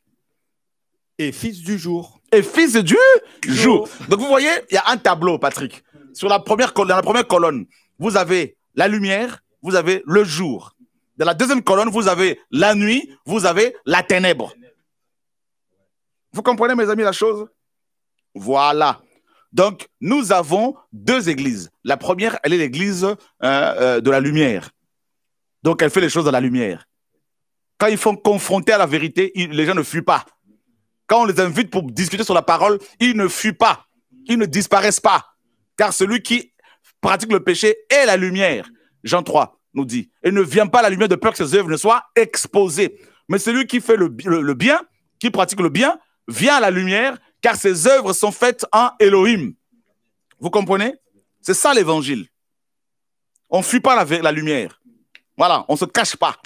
Et fils du jour et fils de Dieu joue. Donc vous voyez, il y a un tableau, Patrick. Sur la première dans la première colonne, vous avez la lumière, vous avez le jour. Dans la deuxième colonne, vous avez la nuit, vous avez la ténèbre. Vous comprenez, mes amis, la chose Voilà. Donc, nous avons deux églises. La première, elle est l'église euh, euh, de la lumière. Donc, elle fait les choses dans la lumière. Quand ils font confronter à la vérité, les gens ne fuient pas. Quand on les invite pour discuter sur la parole, ils ne fuient pas, ils ne disparaissent pas. Car celui qui pratique le péché est la lumière. Jean 3 nous dit, et ne vient pas à la lumière de peur que ses œuvres ne soient exposées. Mais celui qui fait le, bien, qui pratique le bien, vient à la lumière, car ses œuvres sont faites en Elohim. Vous comprenez C'est ça l'évangile. On ne fuit pas la, la lumière. Voilà, on ne se cache pas.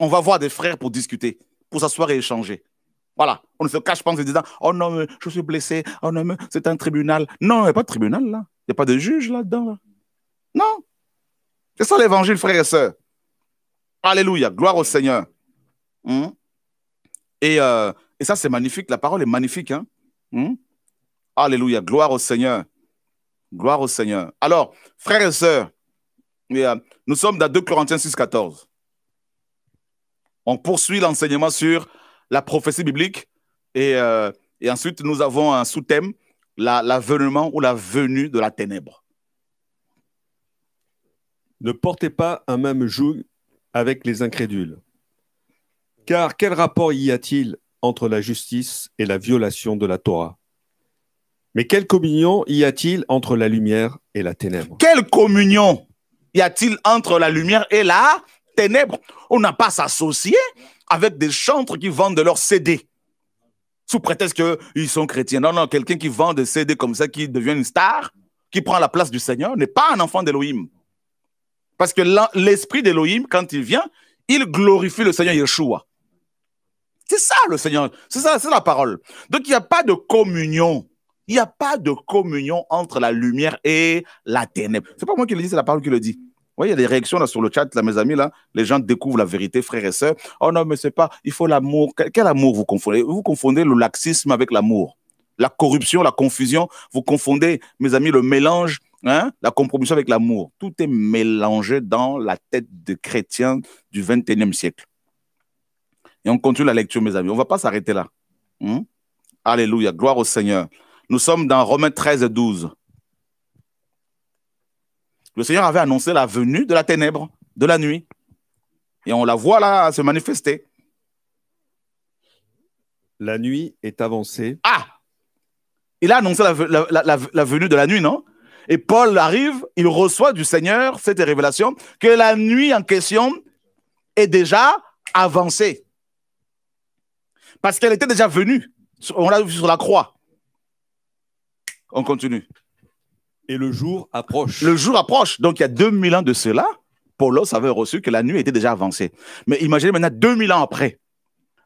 On va voir des frères pour discuter, pour s'asseoir et échanger. Voilà. On ne se cache pas en se disant Oh non, je suis blessé. Oh non, c'est un tribunal. Non, il n'y a pas de tribunal là. Il n'y a pas de juge là-dedans. Non. C'est ça l'évangile, frères et sœurs. Alléluia. Gloire au Seigneur. Hmm? Euh, et, ça, c'est magnifique. La parole est magnifique. Hein? Hmm? Alléluia. Gloire au Seigneur. Gloire au Seigneur. Alors, frères et sœurs, euh, nous sommes dans 2 Corinthiens 6, 14. On poursuit l'enseignement sur la prophétie biblique. Euh, et, ensuite, nous avons un sous-thème, l'avènement ou la venue de la ténèbre. Ne portez pas un même joug avec les incrédules. Car quel rapport y a-t-il entre la justice et la violation de la Torah Mais quelle communion y a-t-il entre la lumière et la ténèbre Quelle communion y a-t-il entre la lumière et la ténèbre On n'a pas s'associé, avec des chantres qui vendent de leurs CD. Sous prétexte qu'ils sont chrétiens. Non, non, quelqu'un qui vend des CD comme ça, qui devient une star, qui prend la place du Seigneur, n'est pas un enfant d'Élohim. Parce que l'esprit d'Élohim, quand il vient, il glorifie le Seigneur Yeshua. C'est ça le Seigneur, c'est ça, c'est la parole. Donc il n'y a pas de communion. Il n'y a pas de communion entre la lumière et la ténèbre. C'est pas moi qui le dis, c'est la parole qui le dit. Oui, il y a des réactions là sur le chat, là, mes amis, là, les gens découvrent la vérité, frères et sœurs. Oh non, mais c'est pas, il faut l'amour. Quel amour vous confondez Vous confondez le laxisme avec l'amour. La corruption, la confusion, vous confondez, mes amis, le mélange, hein, la compromission avec l'amour. Tout est mélangé dans la tête de chrétiens du XXIe siècle. Et on continue la lecture, mes amis. On ne va pas s'arrêter là. Hmm? Alléluia, gloire au Seigneur. Nous sommes dans Romains 13 et 12 le Seigneur avait annoncé la venue de la ténèbre, de la nuit. Et on la voit là se manifester. La nuit est avancée. Ah Il a annoncé la, venue de la nuit, non Et Paul arrive, il reçoit du Seigneur cette révélation que la nuit en question est déjà avancée. Parce qu'elle était déjà venue. On l'a vu sur la croix. On continue. Et le jour approche. Le jour approche. Donc, il y a 2000 ans de cela, Paulos avait reçu que la nuit était déjà avancée. Mais imaginez maintenant 2000 ans après,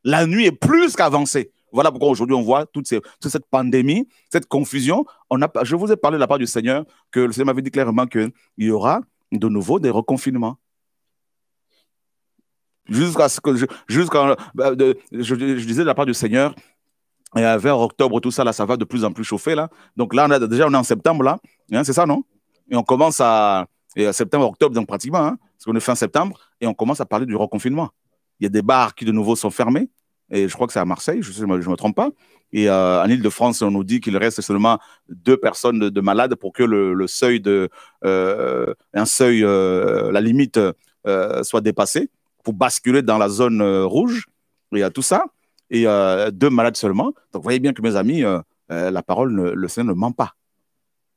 la nuit est plus qu'avancée. Voilà pourquoi aujourd'hui on voit toute, cette pandémie, cette confusion. On a, je vous ai parlé de la part du Seigneur que le Seigneur m'avait dit clairement qu'il y aura de nouveau des reconfinements. Jusqu'à ce que je, euh, je disais de la part du Seigneur et euh, vers octobre, tout ça, là, ça va de plus en plus chauffer. Là. Donc là, on a, déjà, on est en septembre, là. Hein, c'est ça, non Et on commence à. Et euh, septembre, octobre, donc pratiquement, hein, parce qu'on est fin septembre, et on commence à parler du reconfinement. Il y a des bars qui, de nouveau, sont fermés. Et je crois que c'est à Marseille, je ne me, je me trompe pas. Et euh, en Ile-de-France, on nous dit qu'il reste seulement deux personnes de, malades pour que le, seuil de. un seuil, la limite, soit dépassée, pour basculer dans la zone rouge. Il y a tout ça et euh, deux malades seulement. Donc, vous voyez bien que, mes amis, euh, euh, la parole, le Seigneur ne ment pas.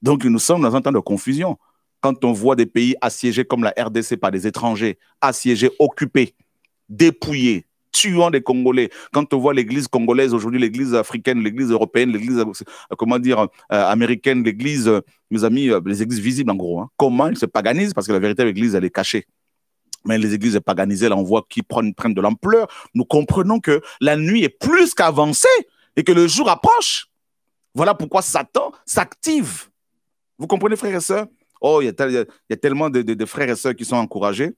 Donc, nous sommes dans un temps de confusion. Quand on voit des pays assiégés comme la RDC par des étrangers, assiégés, occupés, dépouillés, tuant des Congolais. Quand on voit l'église congolaise aujourd'hui, l'église africaine, l'église européenne, l'église, comment dire, américaine, l'église, mes amis, les églises visibles en gros, hein. comment ils se paganisent parce que la véritable Église elle est cachée mais les églises paganisées, là, on voit qu'ils prennent, prennent de l'ampleur. Nous comprenons que la nuit est plus qu'avancée et que le jour approche. Voilà pourquoi Satan s'active. Vous comprenez, frères et sœurs Oh, il y, a tellement de, frères et sœurs qui sont encouragés.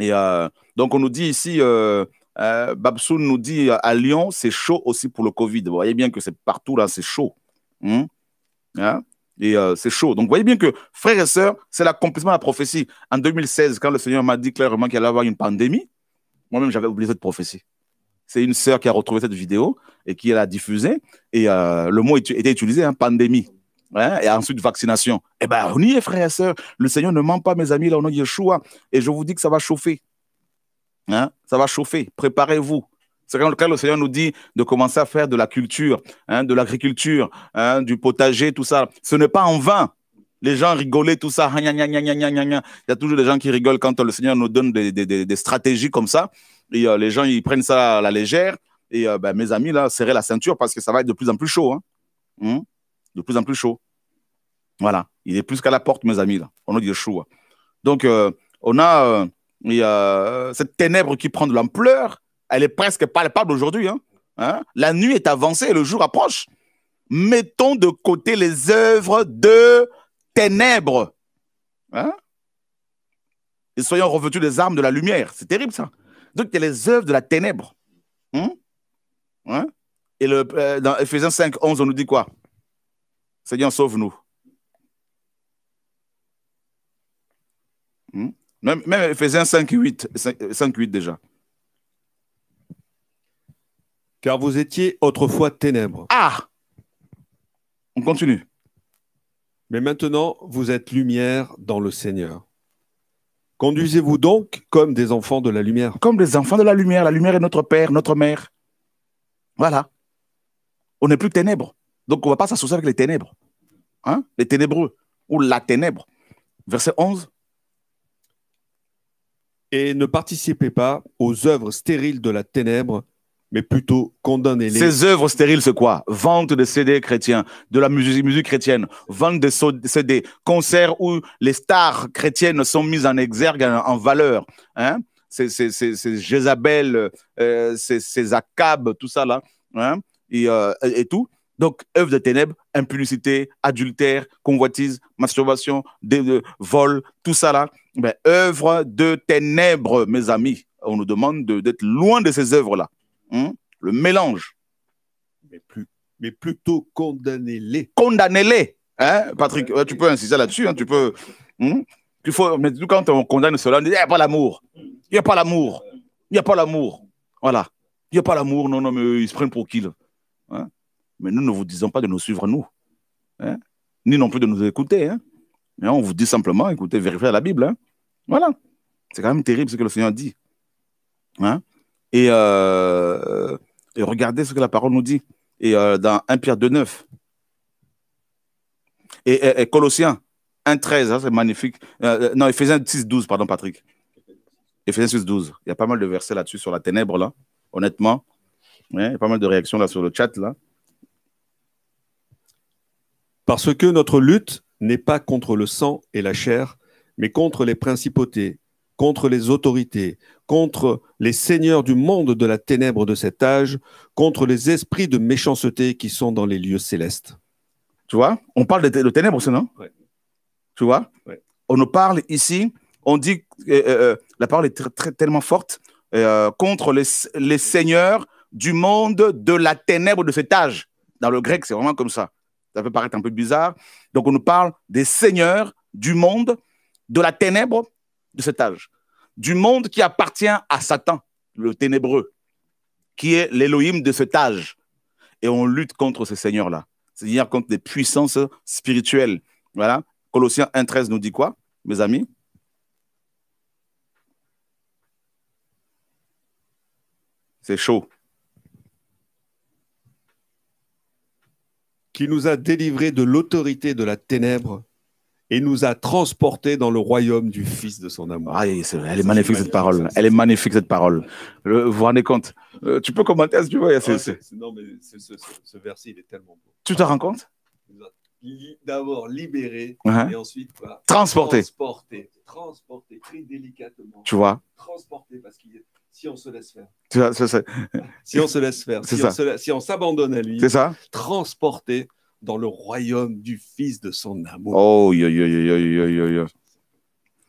Et euh, donc, on nous dit ici, euh, euh, Babsoun nous dit à Lyon, c'est chaud aussi pour le Covid. Vous voyez bien que c'est partout là, c'est chaud. Hmm? Hein et euh, c'est chaud. Donc, vous voyez bien que, frères et sœurs, c'est l'accomplissement de la prophétie. En 2016, quand le Seigneur m'a dit clairement qu'il allait y avoir une pandémie, moi-même, j'avais oublié cette prophétie. C'est une sœur qui a retrouvé cette vidéo et qui l'a diffusée. Et euh, le mot était utilisé, hein, pandémie. Hein, et ensuite, vaccination. Eh bien, on y frères et sœurs. Le Seigneur ne ment pas, mes amis, là, on a Yeshua. Et je vous dis que ça va chauffer. Hein, ça va chauffer. Préparez-vous. C'est quand, le Seigneur nous dit de commencer à faire de la culture, hein, de l'agriculture, hein, du potager, tout ça. Ce n'est pas en vain. Les gens rigolaient, tout ça. Il y a toujours des gens qui rigolent quand le Seigneur nous donne des, stratégies comme ça. Euh, les gens, ils prennent ça à la légère. Et euh, ben, mes amis, là, serrez la ceinture parce que ça va être de plus en plus chaud. Hein. Hmm? de plus en plus chaud. Voilà. Il est plus qu'à la porte, mes amis. Euh, on a du chaud. Donc, on a, il a cette ténèbre qui prend de l'ampleur elle est presque palpable aujourd'hui. Hein. Hein? La nuit est avancée et le jour approche. Mettons de côté les œuvres de ténèbres. Hein? Et soyons revêtus des armes de la lumière. C'est terrible ça. Donc, tu y les œuvres de la ténèbre. Et le, euh, dans Ephésiens 5, 11, on nous dit quoi Seigneur, sauve-nous. Hmm? Même, Ephésiens 5, 8, 5, 8 déjà. Car vous étiez autrefois ténèbres. Ah On continue. Mais maintenant, vous êtes lumière dans le Seigneur. Conduisez-vous donc comme des enfants de la lumière. Comme des enfants de la lumière. La lumière est notre père, notre mère. Voilà. On n'est plus ténèbres. Donc on ne va pas s'associer avec les ténèbres. Hein? Les ténébreux ou la ténèbre. Verset 11. Et ne participez pas aux œuvres stériles de la ténèbre mais plutôt condamner les Ces œuvres stériles, c'est quoi Vente de CD chrétiens, de la musique, chrétienne, vente de CD, concerts où les stars chrétiennes sont mises en exergue, en, valeur. Hein ces, Jézabel, euh, tout ça là, hein? euh, et, tout. Donc, œuvre de ténèbres, impunicité, adultère, convoitise, masturbation, euh, vol, tout ça là. Ben, œuvre de ténèbres, mes amis. On nous demande d'être loin de ces œuvres-là. Hmm? le mélange. Mais, plutôt condamnez-les. Condamnez-les. Hein, Patrick, tu peux insister là-dessus. Hein, tu peux. Hmm? tu mais quand on condamne cela, on dit il n'y a pas l'amour. Il n'y a pas l'amour. Il n'y a pas l'amour. Voilà. Il n'y a pas l'amour. Non, non, mais ils se prennent pour qui hein? Mais nous ne vous disons pas de nous suivre, nous. Ni non plus de nous écouter. Mais on vous dit simplement écoutez, vérifiez la Bible. Voilà. C'est quand même terrible ce que le Seigneur dit. Hein euh, et, regardez ce que la parole nous dit. Et euh, dans 1 Pierre 2.9, Et, Colossiens 1.13, hein, c'est magnifique. Euh, non, Ephésiens 6.12, 12, pardon, Patrick. Ephésiens 6.12, Il y a pas mal de versets là-dessus sur la ténèbre, là, honnêtement. il y a pas mal de réactions là sur le chat, là. Parce que notre lutte n'est pas contre le sang et la chair, mais contre les principautés, contre les autorités, contre les seigneurs du monde de la ténèbre de cet âge, contre les esprits de méchanceté qui sont dans les lieux célestes. Tu vois, on parle de, ténèbres c'est non Tu vois On nous parle ici, on dit, euh, euh, euh, la parole est très, tellement forte, contre les, les seigneurs du monde de la ténèbre de cet âge. Dans le grec, c'est vraiment comme ça. Ça peut paraître un peu bizarre. Donc on nous parle des seigneurs du monde de la ténèbre de cet âge, du monde qui appartient à Satan, le ténébreux, qui est l'Élohim de cet âge. Et on lutte contre ce Seigneur-là, c'est-à-dire contre des puissances spirituelles. Voilà. Colossiens 1.13 nous dit quoi, mes amis C'est chaud. Qui nous a délivrés de l'autorité de la ténèbre et nous a transportés dans le royaume du Fils de son amour. Ah, elle est magnifique cette parole. Elle est magnifique cette parole. vous vous rendez compte euh, Tu peux commenter si tu veux. Ah, non, mais ce, ce, verset, il est tellement beau. Tu te rends compte D'abord libéré uh-huh. et ensuite quoi transporté. Transporté, transporté très délicatement. Tu vois Transporté parce qu'il si on se laisse faire. ça, ça. Si on se laisse faire, si on, s'abandonne à lui, C'est ça. transporté, dans le royaume du Fils de son amour. Oh, yo, yo, yo,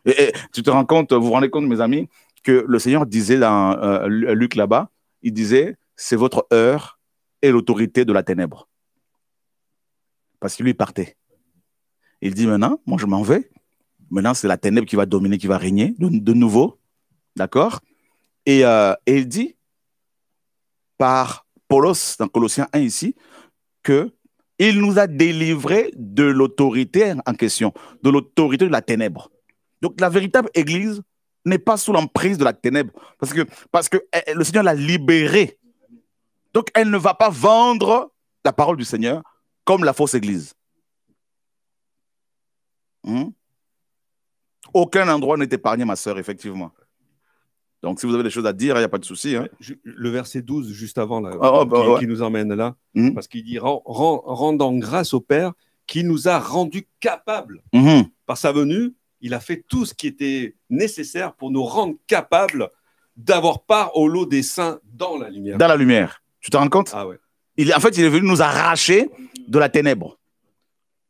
et, et, tu te rends compte, vous vous rendez compte, mes amis, que le Seigneur disait dans euh, Luc là-bas, il disait, c'est votre heure et l'autorité de la ténèbre. Parce que lui partait. Il dit maintenant, moi je m'en vais. Maintenant, c'est la ténèbre qui va dominer, qui va régner de, nouveau. D'accord et, euh, et il dit, par Paulos, dans Colossiens 1 ici, que il nous a délivrés de l'autorité en question, de l'autorité de la ténèbre. Donc la véritable Église n'est pas sous l'emprise de la ténèbre, parce que, parce que eh, eh, le Seigneur l'a libérée. Donc elle ne va pas vendre la parole du Seigneur comme la fausse Église. Hmm? Aucun endroit n'est épargné, ma sœur, effectivement. Donc, si vous avez des choses à dire, il n'y a pas de souci. Hein. Le verset 12, juste avant, ah, oh, bah, qui, nous emmène là, mhm. parce qu'il dit Rendant grâce au Père qui nous a rendus capables. Mhm. Par sa venue, il a fait tout ce qui était nécessaire pour nous rendre capables d'avoir part au lot des saints dans la lumière. Dans la lumière. Tu te rends compte ah, ouais. En fait, il est venu nous arracher de la ténèbre.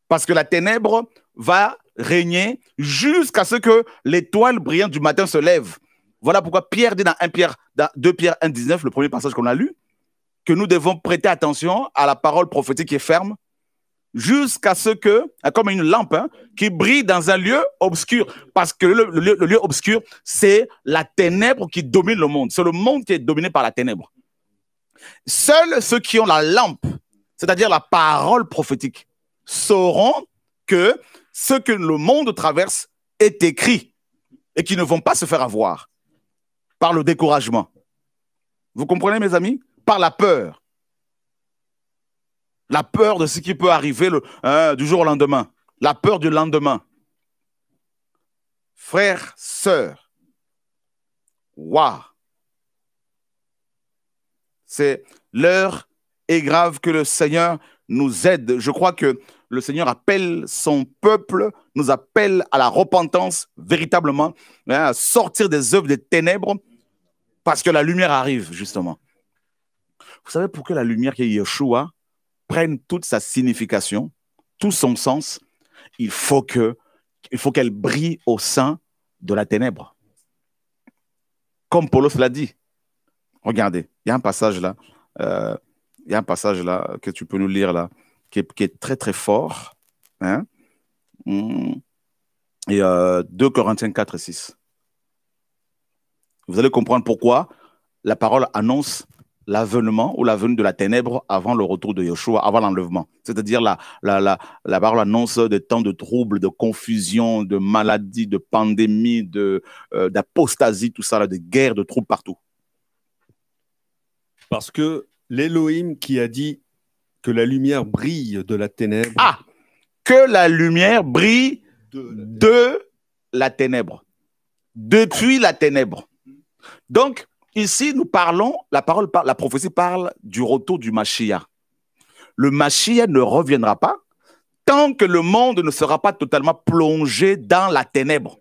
Parce que la ténèbre va régner jusqu'à ce que l'étoile brillante du matin se lève. Voilà pourquoi Pierre dit dans, Pierre, 2 Pierre 1,19, le premier passage qu'on a lu, que nous devons prêter attention à la parole prophétique qui est ferme jusqu'à ce que, hein, comme une lampe hein, qui brille dans un lieu obscur, parce que le, le lieu obscur, c'est la ténèbre qui domine le monde. C'est le monde qui est dominé par la ténèbre. Seuls ceux qui ont la lampe, c'est-à-dire la parole prophétique, sauront que ce que le monde traverse est écrit et qu'ils ne vont pas se faire avoir par le découragement. Vous comprenez, mes amis Par la peur. La peur de ce qui peut arriver le, hein, du jour au lendemain. La peur du lendemain. Frères, sœurs, waouh C'est l'heure est grave que le Seigneur nous aide. Je crois que le Seigneur appelle son peuple, nous appelle à la repentance véritablement, hein, à sortir des œuvres des ténèbres, parce que la lumière arrive, justement. Vous savez, pour que la lumière qui est Yeshua prenne toute sa signification, tout son sens, il faut que il qu'elle brille au sein de la ténèbre. Comme Paulos l'a dit. Regardez, il y a un passage là, euh, il y a un passage là que tu peux nous lire là qui est, très très fort. Hein? Mm. Et 2 euh, Corinthiens 4 et 6. Vous allez comprendre pourquoi la parole annonce l'avènement ou la venue de la ténèbre avant le retour de Yeshua, avant l'enlèvement. C'est-à-dire la, la, la, la, parole annonce des temps de troubles, de confusion, de maladies, de pandémie, de, euh, d'apostasie, tout ça, de guerres de troubles partout. Parce que l'Élohim qui a dit que la lumière brille de la ténèbre. Ah Que la lumière brille de la ténèbre. Depuis la ténèbre. Donc, ici, nous parlons, la, parole, la prophétie parle du retour du machia. Le machia ne reviendra pas tant que le monde ne sera pas totalement plongé dans la ténèbre.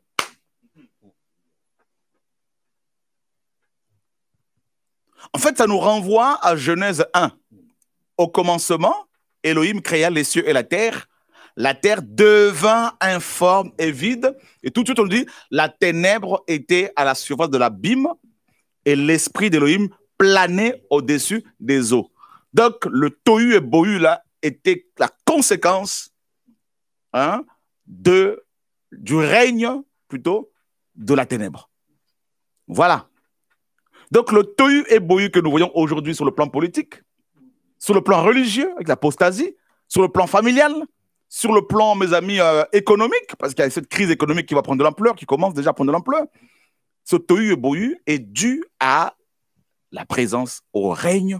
En fait, ça nous renvoie à Genèse 1. Au commencement, Elohim créa les cieux et la terre. La terre devint informe et vide. Et tout de suite, on dit, la ténèbre était à la surface de l'abîme et l'esprit d'Elohim planait au-dessus des eaux. Donc, le tohu et bohu, là, était la conséquence hein, de, du règne, plutôt, de la ténèbre. Voilà. Donc, le tohu et bohu que nous voyons aujourd'hui sur le plan politique, sur le plan religieux, avec l'apostasie, sur le plan familial, sur le plan, mes amis, euh, économique, parce qu'il y a cette crise économique qui va prendre de l'ampleur, qui commence déjà à prendre de l'ampleur. Ce Toyu et bohu est dû à la présence au règne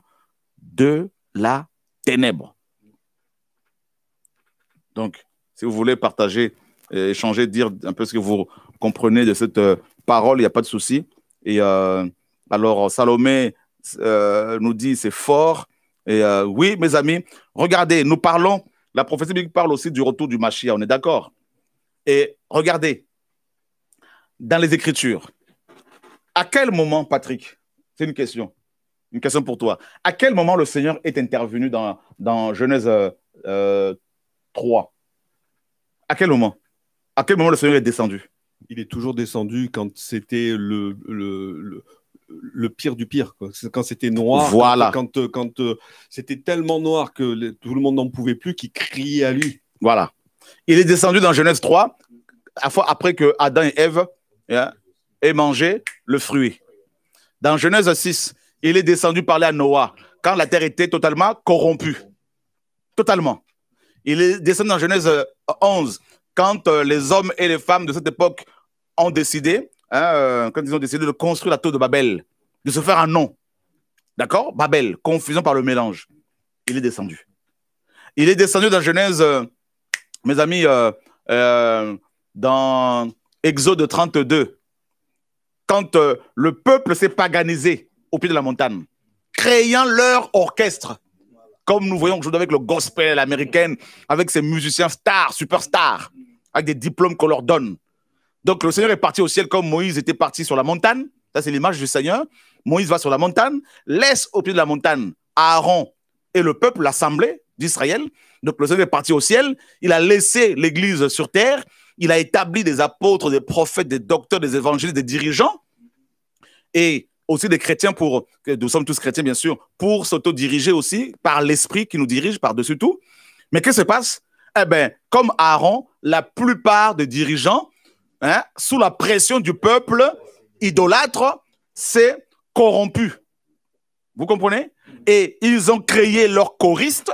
de la ténèbre. Donc, si vous voulez partager, euh, échanger, dire un peu ce que vous comprenez de cette euh, parole, il n'y a pas de souci. Et alors, Salomé nous dit, c'est fort, et euh, oui, mes amis, regardez, nous parlons, la prophétie biblique parle aussi du retour du Mashiach, on est d'accord. Et regardez, dans les Écritures, à quel moment, Patrick, c'est une question, une question pour toi, à quel moment le Seigneur est intervenu dans, dans Genèse 3 euh, euh, À quel moment À quel moment le Seigneur est descendu il est toujours descendu quand c'était le, le, le pire du pire. Quand c'était noir, voilà. quand, euh, euh, c'était tellement noir que tout le monde n'en pouvait plus, qui criait à lui. Voilà. Il est descendu dans Genèse 3, après que Adam et Ève hein, aient mangé le fruit. Dans Genèse 6, il est descendu parler à Noah, quand la terre était totalement corrompue. Totalement. Il est descendu dans Genèse 11, euh, quand les hommes et les femmes de cette époque ont décidé Hein, euh, quand ils ont décidé de construire la tour de Babel, de se faire un nom. D'accord Babel, confusion par le mélange. Il est descendu. Il est descendu dans Genèse, euh, mes amis, euh, dans Exode 32, quand le peuple s'est paganisé au pied de la montagne, créant leur orchestre, comme nous voyons aujourd'hui avec le gospel américain, avec ses musiciens stars, superstars, avec des diplômes qu'on leur donne. Donc le Seigneur est parti au ciel comme Moïse était parti sur la montagne. Ça, c'est l'image du Seigneur. Moïse va sur la montagne, laisse au pied de la montagne Aaron et le peuple, l'assemblée d'Israël. Donc le Seigneur est parti au ciel, il a laissé l'Église sur terre, il a établi des apôtres, des prophètes, des docteurs, des évangélistes, des dirigeants et aussi des chrétiens pour, nous sommes tous chrétiens bien sûr, pour s'autodiriger aussi par l'Esprit qui nous dirige par-dessus tout. Mais qu'est-ce qui se passe Eh bien, comme Aaron, la plupart des dirigeants Hein, sous la pression du peuple idolâtre, c'est corrompu. Vous comprenez Et ils ont créé leurs choristes,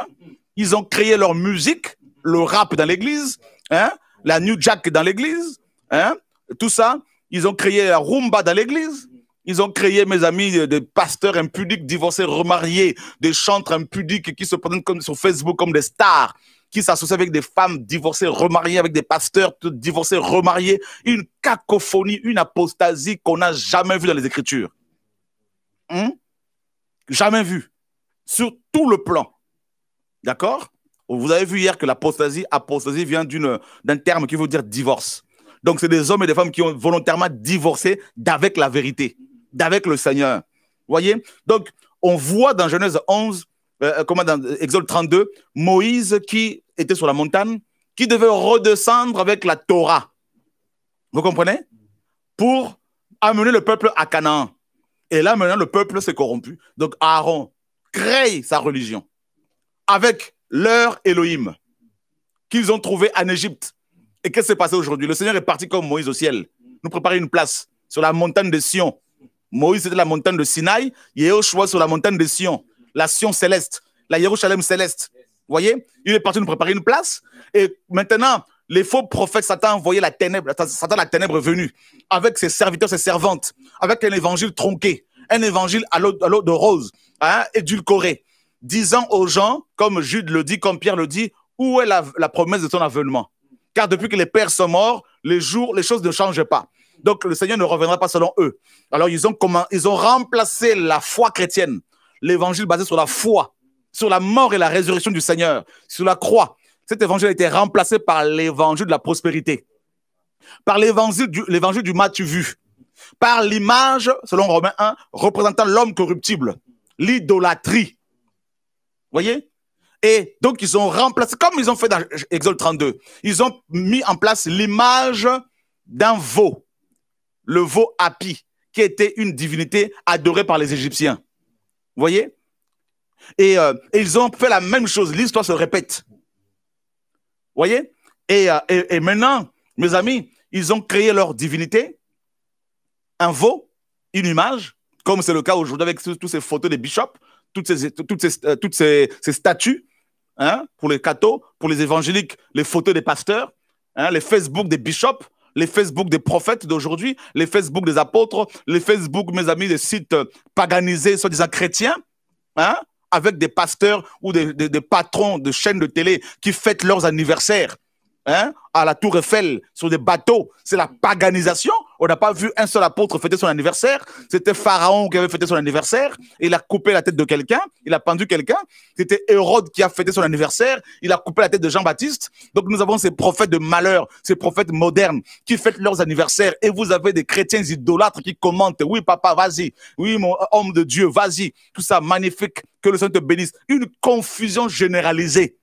ils ont créé leur musique, le rap dans l'église, hein, la New Jack dans l'église, hein, tout ça. Ils ont créé la rumba dans l'église. Ils ont créé, mes amis, des pasteurs impudiques, divorcés, remariés, des chantres impudiques qui se présentent comme, sur Facebook comme des stars qui s'associent avec des femmes divorcées, remariées, avec des pasteurs divorcés, remariés. Une cacophonie, une apostasie qu'on n'a jamais vue dans les Écritures. Hmm? Jamais vue. Sur tout le plan. D'accord Vous avez vu hier que l'apostasie, apostasie vient d'un terme qui veut dire divorce. Donc, c'est des hommes et des femmes qui ont volontairement divorcé d'avec la vérité, d'avec le Seigneur. Vous Voyez Donc, on voit dans Genèse 11 euh, euh, comment dans Exode 32, Moïse qui était sur la montagne, qui devait redescendre avec la Torah. Vous comprenez Pour amener le peuple à Canaan. Et là, maintenant, le peuple s'est corrompu. Donc, Aaron crée sa religion avec leur Elohim qu'ils ont trouvé en Égypte. Et qu'est-ce qui s'est passé aujourd'hui Le Seigneur est parti comme Moïse au ciel, nous préparer une place sur la montagne de Sion. Moïse était la montagne de Sinaï, Yéoshua sur la montagne de Sion la Sion céleste, la Jérusalem céleste. Vous voyez Il est parti nous préparer une place. Et maintenant, les faux prophètes, Satan a envoyé la ténèbre, Satan la ténèbre venue, avec ses serviteurs, ses servantes, avec un évangile tronqué, un évangile à l'eau de rose, hein, édulcoré, disant aux gens, comme Jude le dit, comme Pierre le dit, où est la, promesse de ton avènement Car depuis que les pères sont morts, les jours, les choses ne changent pas. Donc le Seigneur ne reviendra pas selon eux. Alors ils ont, comment, ils ont remplacé la foi chrétienne l'évangile basé sur la foi, sur la mort et la résurrection du Seigneur, sur la croix. Cet évangile a été remplacé par l'évangile de la prospérité, par l'évangile du, l'évangile du par l'image, selon Romains 1, représentant l'homme corruptible, l'idolâtrie. Voyez Et donc, ils ont remplacé, comme ils ont fait dans Exode 32, ils ont mis en place l'image d'un veau, le veau Api, qui était une divinité adorée par les Égyptiens. Vous voyez euh, et, ils ont fait la même chose. L'histoire se répète. Vous voyez euh, et, et, maintenant, mes amis, ils ont créé leur divinité, un veau, une image, comme c'est le cas aujourd'hui avec toutes ces photos des bishops, toutes ces, toutes euh, toutes ces, statues, hein, pour les cathos, pour les évangéliques, les photos des pasteurs, hein, les Facebook des bishops, les Facebook des prophètes d'aujourd'hui, les Facebook des apôtres, les Facebook, mes amis, des sites euh, paganisés, soi-disant chrétiens, hein, avec des pasteurs ou des, patrons de chaînes de télé qui fêtent leurs anniversaires hein, à la Tour Eiffel sur des bateaux. C'est la paganisation. On n'a pas vu un seul apôtre fêter son anniversaire. C'était Pharaon qui avait fêté son anniversaire. Il a coupé la tête de quelqu'un. Il a pendu quelqu'un. C'était Hérode qui a fêté son anniversaire. Il a coupé la tête de Jean-Baptiste. Donc nous avons ces prophètes de malheur, ces prophètes modernes qui fêtent leurs anniversaires. Et vous avez des chrétiens idolâtres qui commentent. Oui, papa, vas-y. Oui, mon homme de Dieu, vas-y. Tout ça magnifique. Que le Seigneur te bénisse. Une confusion généralisée.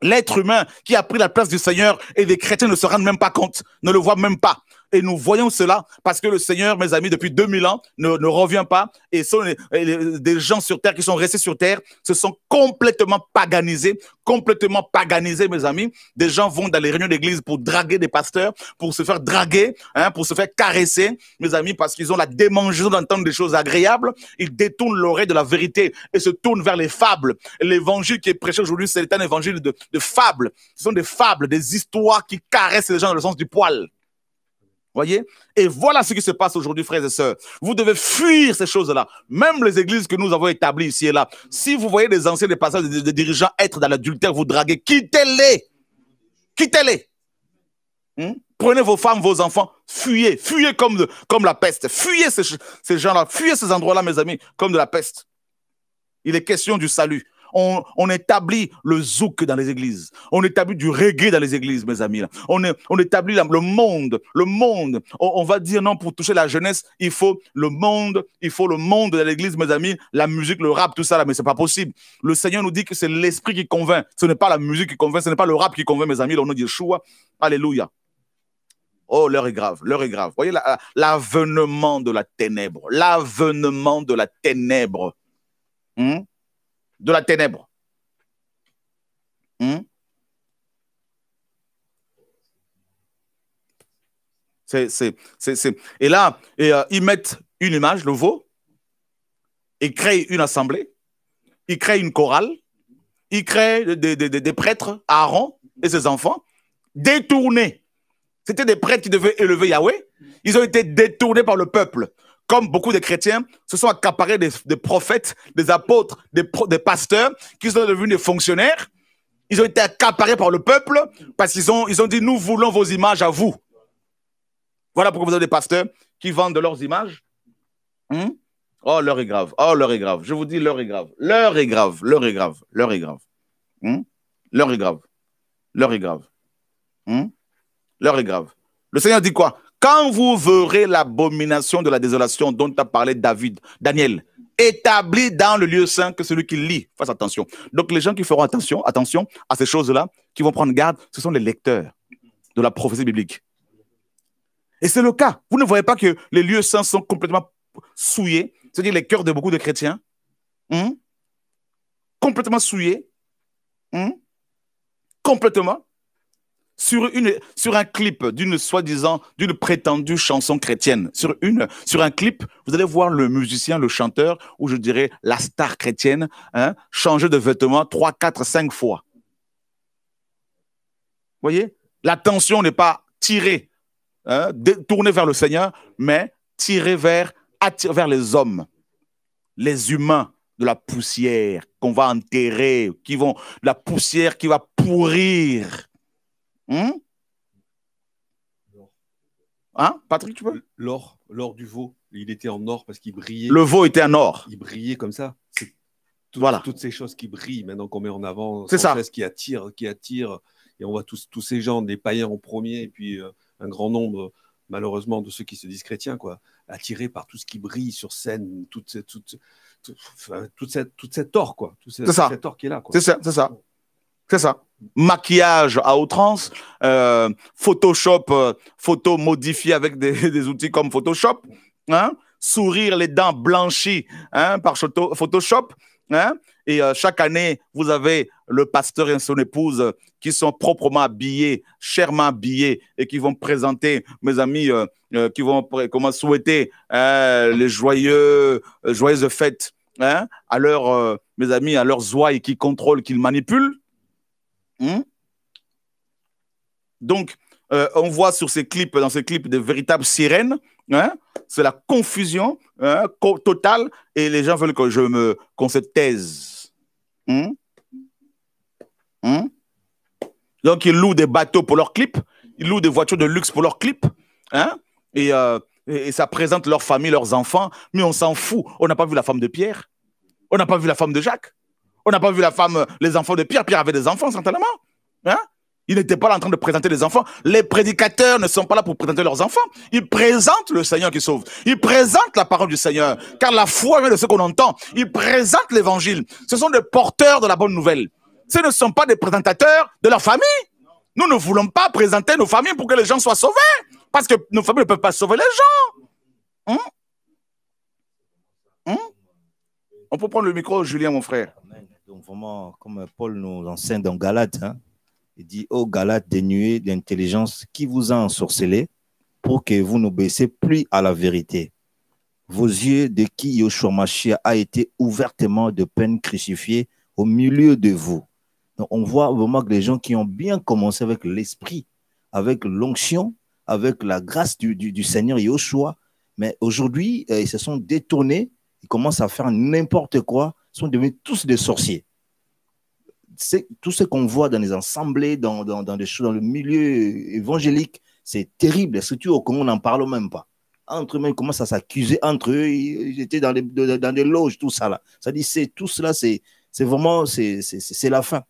L'être humain qui a pris la place du Seigneur et les chrétiens ne se rendent même pas compte, ne le voient même pas. Et nous voyons cela parce que le Seigneur, mes amis, depuis 2000 ans, ne, revient pas. Et, sont, des gens sur terre qui sont restés sur terre se sont complètement paganisés, complètement paganisés, mes amis. Des gens vont dans les réunions d'église pour draguer des pasteurs, pour se faire draguer, hein, pour se faire caresser, mes amis, parce qu'ils ont la démangeaison d'entendre des choses agréables. Ils détournent l'oreille de la vérité et se tournent vers les fables. L'évangile qui est prêché aujourd'hui, c'est un évangile de, de fables. Ce sont des fables, des histoires qui caressent les gens dans le sens du poil. Voyez Et voilà ce qui se passe aujourd'hui, frères et sœurs. Vous devez fuir ces choses-là. Même les églises que nous avons établies ici et là. Si vous voyez des anciens, des passages, des, dirigeants être dans l'adultère, vous draguer, quittez-les. Quittez-les. Hmm? Prenez vos femmes, vos enfants, fuyez, fuyez comme, comme la peste. Fuyez ces gens-là, fuyez ces endroits-là, mes amis, comme de la peste. Il est question du salut. On, établit le zouk dans les églises. On établit du reggae dans les églises, mes amis. On, établit le monde. Le monde. On, va dire non, pour toucher la jeunesse, il faut le monde. Il faut le monde dans l'église, mes amis. La musique, le rap, tout ça, là, mais n'est pas possible. Le Seigneur nous dit que c'est l'esprit qui convainc. Ce n'est pas la musique qui convainc. Ce n'est pas le rap qui convainc, mes amis. Là, on dit Yeshua. Alléluia. Oh, l'heure est grave, l'heure est grave. Voyez l'avènement de la ténèbre, l'avènement de la ténèbre. Hmm? de la ténèbre. Hmm? et là, euh, ils mettent une image, le veau, ils créent une assemblée, ils créent une chorale, ils créent des, des prêtres, Aaron et ses enfants, détournés. C'était des prêtres qui devaient élever Yahweh. Ils ont été détournés par le peuple comme beaucoup de chrétiens, se sont accaparés des, prophètes, des apôtres, des, pasteurs, qui sont devenus des fonctionnaires. Ils ont été accaparés par le peuple parce qu'ils ont, ils ont dit, nous voulons vos images à vous. Voilà pourquoi vous avez des pasteurs qui vendent leurs images. Hmm? Oh, l'heure est grave. Oh, l'heure est grave. Je vous dis, l'heure est grave. L'heure est grave. L'heure est grave. L'heure est grave. Hmm? L'heure est grave. L'heure est grave. Hmm? L'heure est grave. Le Seigneur dit quoi quand vous verrez l'abomination de la désolation dont a parlé David, Daniel, établi dans le lieu saint que celui qui lit. Fasse attention. Donc les gens qui feront attention, attention à ces choses-là, qui vont prendre garde, ce sont les lecteurs de la prophétie biblique. Et c'est le cas. Vous ne voyez pas que les lieux saints sont complètement souillés, c'est-à-dire les cœurs de beaucoup de chrétiens, hmm? complètement souillés, hmm? complètement sur, une, sur un clip d'une soi-disant, d'une prétendue chanson chrétienne, sur, une, sur un clip, vous allez voir le musicien, le chanteur, ou je dirais la star chrétienne, hein, changer de vêtements trois quatre cinq fois. Vous voyez L'attention n'est pas tirée, hein, tournée vers le Seigneur, mais tirée vers, vers les hommes, les humains de la poussière qu'on va enterrer, qui vont, la poussière qui va pourrir Hein, hein Patrick, tu peux L'or, l'or du veau. Il était en or parce qu'il brillait. Le veau était en or. Il brillait comme ça. voilà. Toutes ces choses qui brillent maintenant qu'on met en avant. C'est ça. Qui attire, qui attire. Et on voit tous, tous ces gens, des païens en premier, et puis euh, un grand nombre, malheureusement, de ceux qui se disent chrétiens, quoi, attirés par tout ce qui brille sur scène, toute cette, toute, cette, toute cette or, quoi. Tout C'est ça. Cette or qui est là, quoi. C'est ça, c'est ça. C'est ça. Maquillage à outrance, euh, Photoshop, euh, photo modifiée avec des, outils comme Photoshop, hein? sourire les dents blanchies hein, par Photoshop. Hein. Et euh, chaque année, vous avez le pasteur et son épouse euh, qui sont proprement habillés, chèrement habillés, et qui vont présenter, mes amis, qui vont comment souhaiter les joyeux, joyeuses fêtes hein, à leurs, mes amis, à leurs et qui contrôlent, qu'ils manipulent. Hmm? Donc, euh, on voit sur ces clips, dans ces clips, de véritables sirènes. Hein, c'est la confusion hein, totale et les gens veulent que je me qu'on se taise. Hmm? Hmm? Donc, ils louent des bateaux pour leurs clips, ils louent des voitures de luxe pour leurs clips, hein, euh, et, et, ça présente leur famille, leurs enfants, mais on s'en fout. On n'a pas vu la femme de Pierre, on n'a pas vu la femme de Jacques, on n'a pas vu la femme, euh, les enfants de Pierre. Pierre avait des enfants, certainement. Hein. il n'était pas là en train de présenter les enfants. Les prédicateurs ne sont pas là pour présenter leurs enfants. Ils présentent le Seigneur qui sauve. Ils présentent la parole du Seigneur. Car la foi vient de ce qu'on entend. Ils présentent l'évangile. Ce sont des porteurs de la bonne nouvelle. Ce ne sont pas des présentateurs de leur famille. Nous ne voulons pas présenter nos familles pour que les gens soient sauvés. Parce que nos familles ne peuvent pas sauver les gens. Hein? Hein? On peut prendre le micro, Julien, mon frère. Donc vraiment, comme Paul nous enseigne dans Galates, hein, il dit, ô oh, Galate dénué d'intelligence, qui vous a ensorcelé pour que vous n'obéissiez plus à la vérité Vos yeux de qui Yoshua Mashiach a été ouvertement de peine crucifié au milieu de vous. Donc on voit vraiment que les gens qui ont bien commencé avec l'esprit, avec l'onction, avec la grâce du, du, du Seigneur Yoshua, mais aujourd'hui, euh, ils se sont détournés, ils commencent à faire n'importe quoi sont devenus tous des sorciers. C'est tout ce qu'on voit dans les assemblées, dans, des dans le milieu évangélique, c'est terrible. La structure au on n'en parle même pas. Entre eux, ils commencent à s'accuser entre eux. Ils étaient dans, les, dans des loges, tout ça là. Ça dit, c'est tout cela, c'est vraiment, c'est la fin.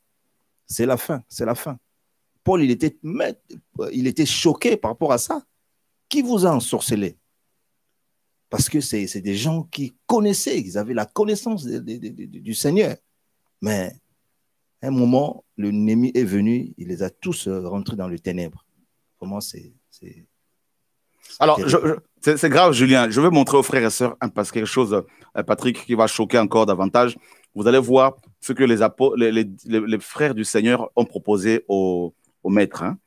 C'est la fin, c'est la fin. Paul, il était, il était choqué par rapport à ça. Qui vous a ensorcelé parce que c'est des gens qui connaissaient, ils avaient la connaissance du Seigneur. Mais à un moment, le est venu, il les a tous euh, rentrés dans le ténèbre. Comment c'est. Alors, c'est grave, Julien. Je vais montrer aux frères et sœurs hein, parce que quelque chose, euh, Patrick, qui va choquer encore davantage. Vous allez voir ce que les, les, les frères du Seigneur ont proposé au, au maître hein.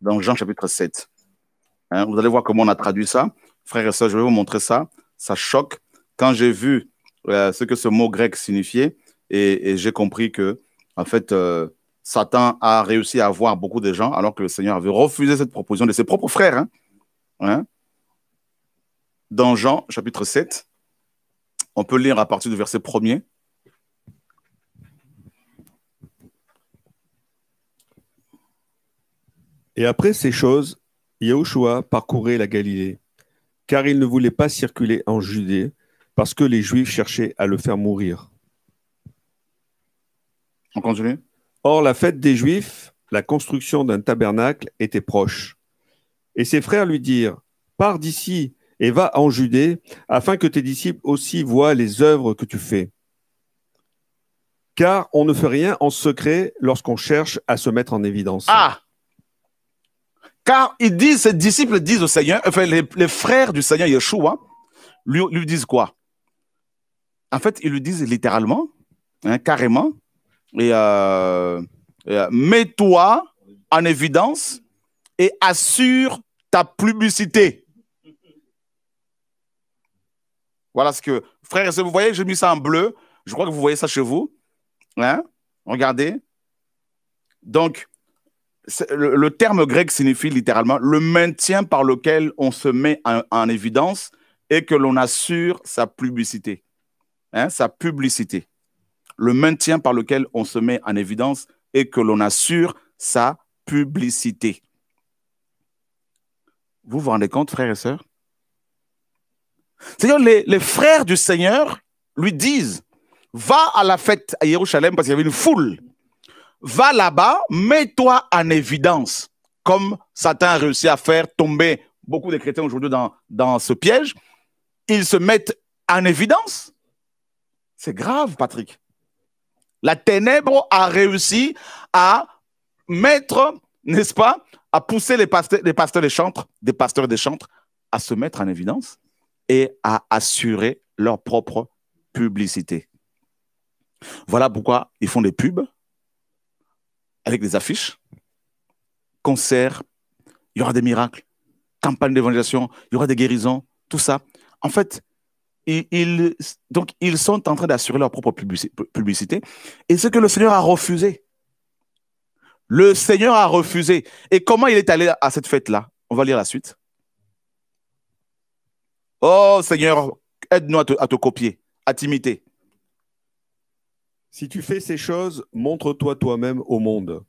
dans Jean chapitre 7. Hein. vous allez voir comment on a traduit ça. Frères et sœurs, je vais vous montrer ça. Ça choque. Quand j'ai vu euh, ce que ce mot grec signifiait, et, j'ai compris que, en fait, euh, Satan a réussi à avoir beaucoup de gens, alors que le Seigneur avait refusé cette proposition de ses propres frères. Hein. Hein? Dans Jean, chapitre 7, on peut lire à partir du verset 1 Et après ces choses, Yahushua parcourait la Galilée, car il ne voulait pas circuler en Judée, parce que les Juifs cherchaient à le faire mourir. On continue Or, la fête des Juifs, la construction d'un tabernacle, était proche. Et ses frères lui dirent, Pars d'ici et va en Judée, afin que tes disciples aussi voient les œuvres que tu fais. Car on ne fait rien en secret lorsqu'on cherche à se mettre en évidence. Ah car ils disent, ses disciples disent au Seigneur, enfin les, frères du Seigneur Yeshua, lui, disent quoi En fait, ils lui disent littéralement, hein, carrément, et, euh, euh, mets-toi en évidence et assure ta publicité. Voilà ce que, frères vous voyez, j'ai mis ça en bleu. Je crois que vous voyez ça chez vous. Hein? Regardez. Donc, le, terme grec signifie littéralement le maintien par lequel on se met en, évidence et que l'on assure sa publicité. Hein, sa publicité. Le maintien par lequel on se met en évidence et que l'on assure sa publicité. Vous vous rendez compte, frères et sœurs Seigneur, les, frères du Seigneur lui disent, va à la fête à Jérusalem parce qu'il y avait une foule va là-bas, mets-toi en évidence, comme Satan a réussi à faire tomber beaucoup de chrétiens aujourd'hui dans, ce piège. Ils se mettent en évidence. C'est grave, Patrick. La ténèbre a réussi à mettre, n'est-ce pas, à pousser les pasteurs, les pasteurs chantres, des pasteurs des chantres, à se mettre en évidence et à assurer leur propre publicité. Voilà pourquoi ils font des pubs, avec des affiches, concerts, il y aura des miracles, campagne d'évangélisation, il y aura des guérisons, tout ça. En fait, ils, donc ils sont en train d'assurer leur propre publicité. Et ce que le Seigneur a refusé. Le Seigneur a refusé. Et comment il est allé à cette fête-là On va lire la suite. Oh Seigneur, aide-nous à, à te, copier, à t'imiter. Si tu fais ces choses, montre-toi toi-même au monde,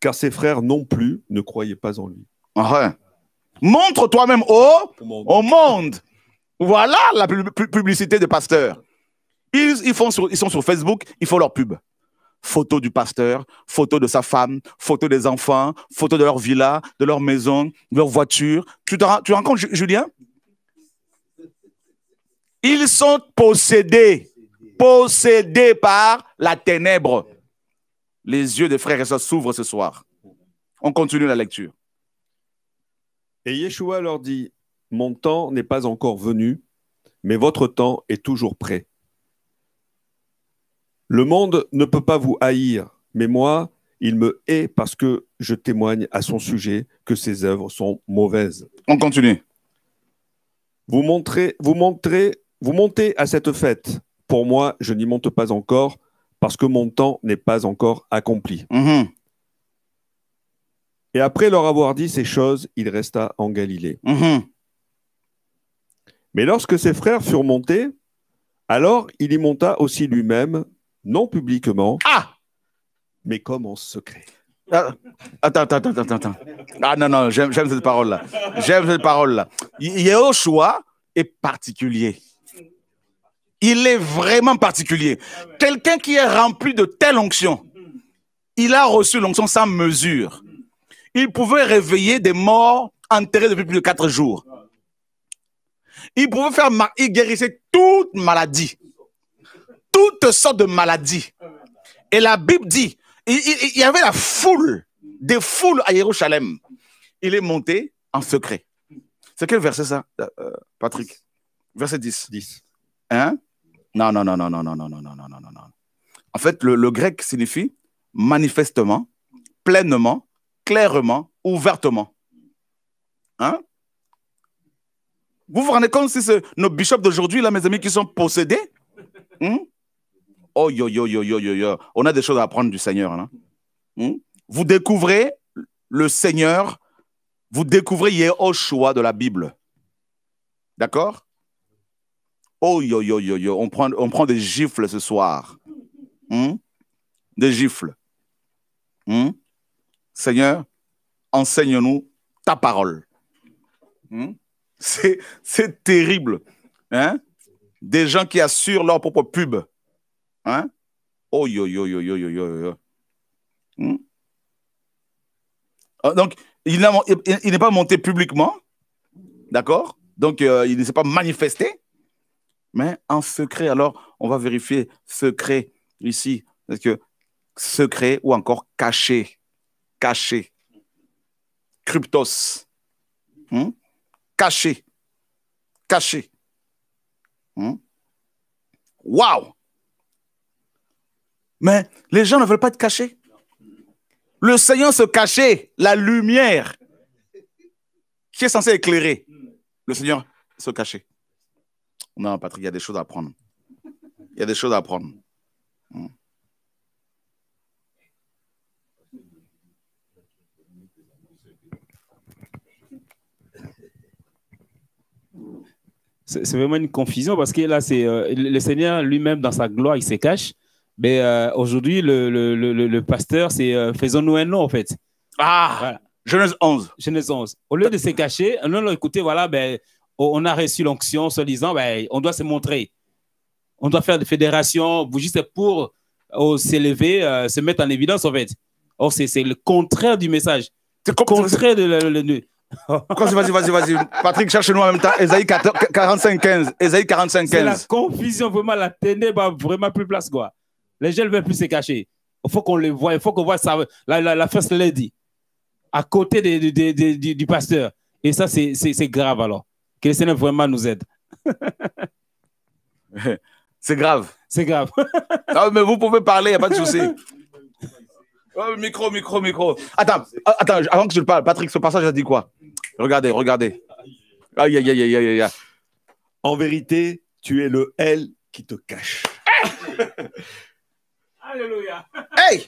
car ses frères non plus ne croyaient pas en lui. Ah Montre toi-même au, au monde. Voilà la publicité des pasteurs. Ils, font ils sont sur Facebook, ils font leur pub. Photo du pasteur, photo de sa femme, photo des enfants, photo de leur villa, de leur maison, de leur voiture. Tu tu te rends compte, Julien Ils sont possédés possédé par la ténèbre. Les yeux des frères et sœurs s'ouvrent ce soir. On continue la lecture. Et Yeshua leur dit, Mon temps n'est pas encore venu, mais votre temps est toujours prêt. Le monde ne peut pas vous haïr, mais moi, il me hait parce que je témoigne à son sujet que ses œuvres sont mauvaises. On continue. Vous montrez, vous montrez, vous montez à cette fête, pour moi, je n'y monte pas encore parce que mon temps n'est pas encore accompli. Mhm. Et après leur avoir dit ces choses, il resta en Galilée. Mhm. Mais lorsque ses frères furent montés, alors il y monta aussi lui-même, non publiquement, ah! mais comme en secret. Ah, attends, attends, attends, attends. Ah non, non, j'aime cette parole-là. J'aime cette parole-là. Yehoshua est particulier il est vraiment particulier. Quelqu'un qui est rempli de telle onction, il a reçu l'onction sans mesure. Il pouvait réveiller des morts enterrés depuis plus de quatre jours. Il pouvait faire, il guérissait toute maladie, toutes sortes de maladies. Et la Bible dit, il, y avait la foule, des foules à Jérusalem. Il est monté en secret. C'est quel verset ça, euh, Patrick Verset 10. 10. Hein non, non, non, non, non, non, non, non, non, non, non, non. En fait, le, grec signifie manifestement, pleinement, clairement, ouvertement. Hein? Vous vous rendez compte si c'est nos bishops d'aujourd'hui, là, mes amis, qui sont possédés Oh, yo, yo, yo, yo, yo, yo. On a des choses à apprendre du Seigneur. Là. Vous découvrez le Seigneur, vous découvrez Yehoshua de la Bible. D'accord Oh yo yo yo yo, on prend, on prend des gifles ce soir. Hmm? Des gifles. Hmm? Seigneur, enseigne-nous ta parole. Hmm? C'est terrible. Hein? Des gens qui assurent leur propre pub. Hein? Oh yo yo Donc, il n'est pas monté publiquement. D'accord Donc, euh, il ne s'est pas manifesté mais en secret. Alors, on va vérifier secret ici, parce que secret ou encore caché, caché, cryptos, hmm? caché, caché. Hmm? Waouh! Mais les gens ne veulent pas être cachés. Le Seigneur se cachait, la lumière qui est censée éclairer. Le Seigneur se cachait. Non, Patrick, il y a des choses à prendre. Il y a des choses à prendre. Hmm. C'est vraiment une confusion parce que là, c'est euh, le Seigneur lui-même dans sa gloire, il se cache. Mais euh, aujourd'hui, le, le, le, pasteur, c'est euh, faisons-nous un nom en fait. Ah, Genèse 11. Genèse 11. Au lieu de se cacher, non, l'a écouté, voilà, ben, Oh, on a reçu l'onction se disant, ben, on doit se montrer. On doit faire des fédérations juste pour oh, s'élever, euh, se mettre en évidence, en fait. Or, c'est le contraire du message. C'est le contraire de Vas-y, vas-y, vas-y. Patrick, cherche-nous en même temps. Esaïe 45-15. Esaïe 45-15. C'est la confusion, vraiment, la ténèbre a vraiment plus place, quoi. Les gens ne veulent plus se cacher. Il faut qu'on les voit, il faut qu'on voit ça, la, la, la first lady à côté de, de, de, du pasteur. Et ça, c'est grave, alors ne vraiment nous aide. C'est grave. C'est grave. mais vous pouvez parler, il n'y a pas de souci. micro, micro, micro. Attends, euh, attends, avant que je parle, Patrick, ce passage a dit quoi Regardez, regardez. Aïe, aïe, aïe, aïe, aïe. En vérité, tu es le L qui te cache. Alléluia. Hey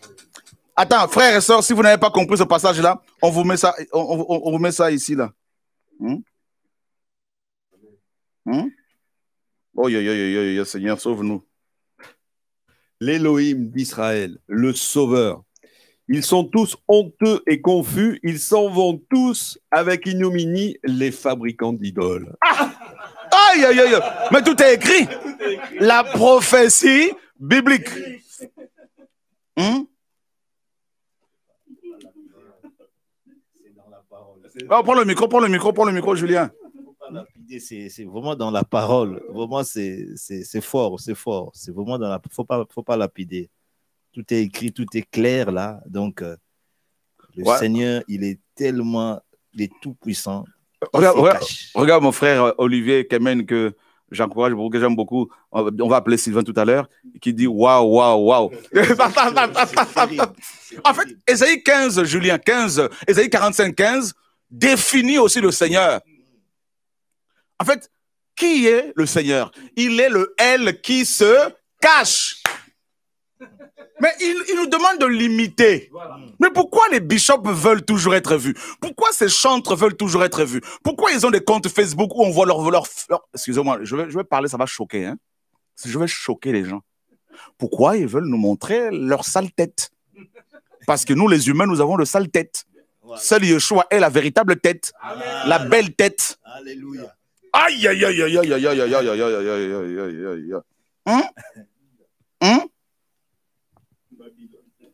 Attends, frères et sœurs, si vous n'avez pas compris ce passage-là, on vous met ça, on, vous met ça ici, là. Hmm? Oh, Seigneur, sauve-nous. L'Élohim d'Israël, le Sauveur. Ils sont tous honteux et confus. Ils s'en vont tous avec ignominie, les fabricants d'idoles. Ah aïe, aïe, aïe. Mais tout est écrit. La prophétie biblique. Hmm? Oh, prends le micro, prends le micro, prends le micro, Julien. Hmm. c'est vraiment dans la parole. Vraiment, c'est fort, c'est fort. C'est vraiment dans la. Faut pas, faut pas lapider. Tout est écrit, tout est clair là. Donc, euh, le Seigneur, il est tellement, il est tout puissant. Regarde, regarde, mon frère euh, Olivier Kemen que j'encourage que j'aime beaucoup. On va appeler Sylvain tout à l'heure, qui dit waouh, waouh, waouh. en fait, Ésaïe 15, Julien 15, Ésaïe 45, 15 définit aussi le Seigneur. En fait, qui est le Seigneur Il est le L qui se cache. Mais il, nous demande de l'imiter. Mais pourquoi les bishops veulent toujours être vus Pourquoi ces chantres veulent toujours être vus Pourquoi ils ont des comptes Facebook où on voit leur... leur, Excusez-moi, je vais, parler, ça va choquer. Hein. je vais choquer les gens. Pourquoi ils veulent nous montrer leur sale tête Parce que nous, les humains, nous avons le sale tête. Seul Yeshua est la véritable tête, la belle tête. Alléluia. Aïe, aïe, aïe, aïe, aïe, aïe, aïe, aïe, aïe, aïe, aïe, aïe, aïe, aïe, aïe, aïe. Hein?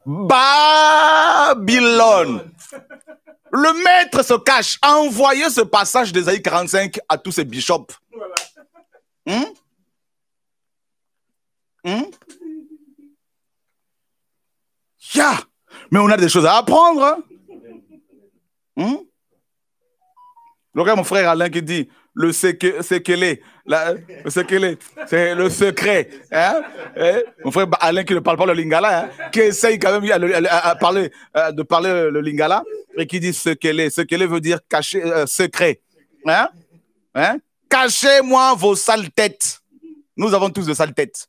Babylone. Le maître se cache. Envoyez ce passage d'Ésaïe 45 à tous ces bishops. Voilà. Hein? Hein? Yeah. Mais on a des choses à apprendre. Hein? Regarde mon frère Alain qui dit le c'est le secret. Hein? hein. mon frère Alain qui ne parle pas le lingala, hein, qui essaye quand même euh, de parler le lingala, et qui dit Ce qu'elle veut dire caché, euh, secret. Hein? Hein? Cachez-moi vos sales têtes. Nous avons tous de sales têtes.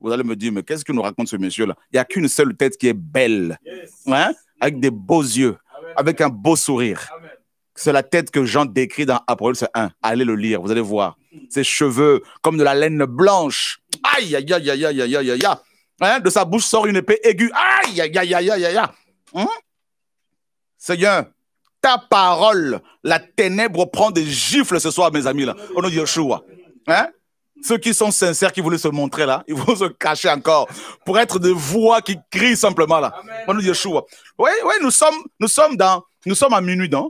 Vous allez me dire, mais qu'est-ce que nous raconte ce monsieur-là Il n'y a qu'une seule tête qui est belle, hein, avec des beaux yeux, avec un beau sourire. Amen. C'est la tête que Jean décrit dans Apocalypse 1. Allez le lire, vous allez voir. Ses cheveux comme de la laine blanche. Aïe, aïe, aïe, aïe, aïe, aïe, aïe, hein? De sa bouche sort une épée aiguë. Aïe, aïe, aïe, aïe, aïe, aïe. Hein? Seigneur, ta parole, la ténèbre prend des gifles ce soir, mes amis, là, au nom Yeshua. Hein? Ceux qui sont sincères, qui voulaient se montrer là, ils vont se cacher encore pour être des voix qui crient simplement là. On nom de Yeshua. Oui, oui, nous sommes, nous sommes dans, nous sommes à minuit, non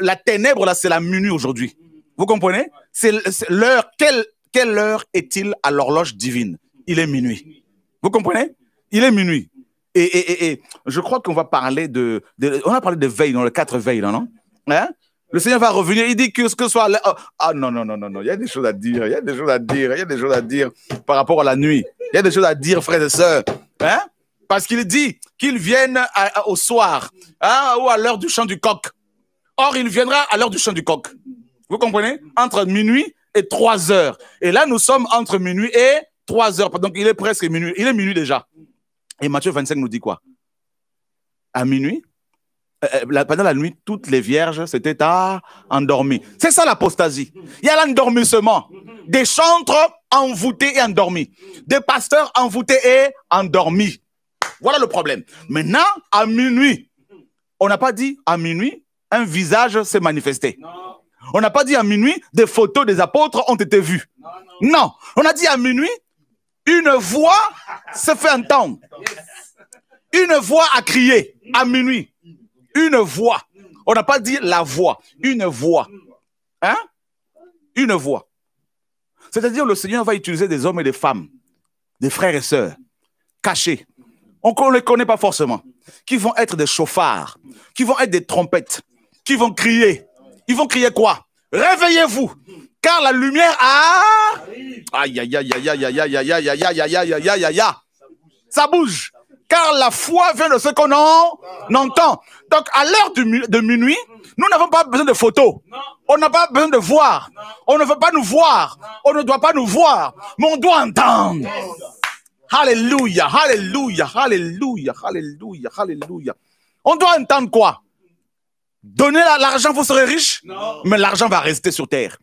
la, ténèbre, là, c'est la minuit aujourd'hui. Vous comprenez C'est l'heure. Quelle, quelle heure est-il à l'horloge divine Il est minuit. Vous comprenez Il est minuit. Et, je crois qu'on va parler de, On a parlé de veille, dans les quatre veilles, non hein? le Seigneur va revenir. Il dit que ce que soit. Oh, ah non, non, non, non, non. Il y a des choses à dire. Il y a des choses à dire. Il y a des choses à dire par rapport à la nuit. Il y a des choses à dire, frères et sœurs. Hein? Parce qu'il dit qu'il vienne au soir hein, ou à l'heure du chant du coq. Or, il viendra à l'heure du chant du coq. Vous comprenez Entre minuit et 3 heures. Et là, nous sommes entre minuit et 3 heures. Donc, il est presque minuit. Il est minuit déjà. Et Matthieu 25 nous dit quoi À minuit, euh, euh, pendant la nuit, toutes les vierges s'étaient endormies. C'est ça l'apostasie. Il y a l'endormissement. Des chantres envoûtés et endormis. Des pasteurs envoûtés et endormis. Voilà le problème. Maintenant, à minuit, on n'a pas dit à minuit, un visage s'est manifesté. On n'a pas dit à minuit, des photos des apôtres ont été vues. Non, on a dit à minuit, une voix se fait entendre. Une voix a crié à minuit. Une voix. On n'a pas dit la voix, une voix. Hein? Une voix. C'est-à-dire le Seigneur va utiliser des hommes et des femmes, des frères et sœurs, cachés, on ne les connaît pas forcément, qui vont être des chauffards, qui vont être des trompettes, qui vont crier. Ils vont crier quoi Réveillez-vous, car la lumière a... Aïe, aïe, aïe, aïe, aïe, aïe, aïe, aïe, aïe, aïe, aïe, aïe, aïe, aïe, Ça bouge. Car la foi vient de ce qu'on entend. Donc, à l'heure de minuit, nous n'avons pas besoin de photos. On n'a pas besoin de voir. On ne veut pas nous voir. On ne doit pas nous voir. Mais on doit entendre. Alléluia, Alléluia, Alléluia, Alléluia, Alléluia. On doit entendre quoi Donner l'argent, vous serez riche, mais l'argent va rester sur terre.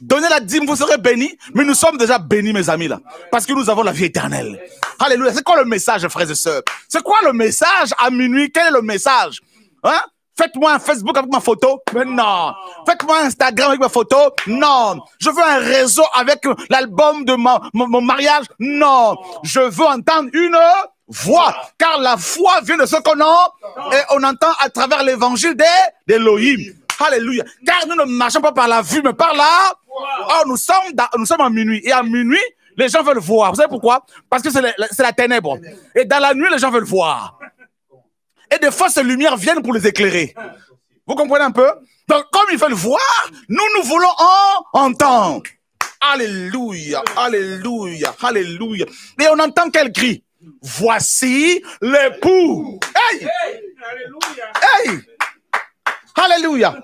Donnez la dîme, vous serez béni, mais nous sommes déjà bénis, mes amis, là, parce que nous avons la vie éternelle. Alléluia. C'est quoi le message, frères et sœurs C'est quoi le message à minuit Quel est le message Hein Faites-moi un Facebook avec ma photo. non. Faites-moi un Instagram avec ma photo. Non. Je veux un réseau avec l'album de mon, mariage. Non. Je veux entendre une voix. Car la foi vient de ce qu'on a, Et on entend à travers l'évangile Elohim. Alléluia. Car nous ne marchons pas par la vue, mais par là Oh, nous sommes, nous sommes à minuit. Et à minuit, les gens veulent voir. Vous savez pourquoi Parce que c'est la ténèbre. Et dans la nuit, les gens veulent voir et des fois, ces lumières viennent pour les éclairer. Vous comprenez un peu Donc, comme ils veulent voir, nous, nous voulons en entendre. Alléluia, alléluia, alléluia. Et on entend qu'elle crie, Voici l'époux. Hey Hey Alléluia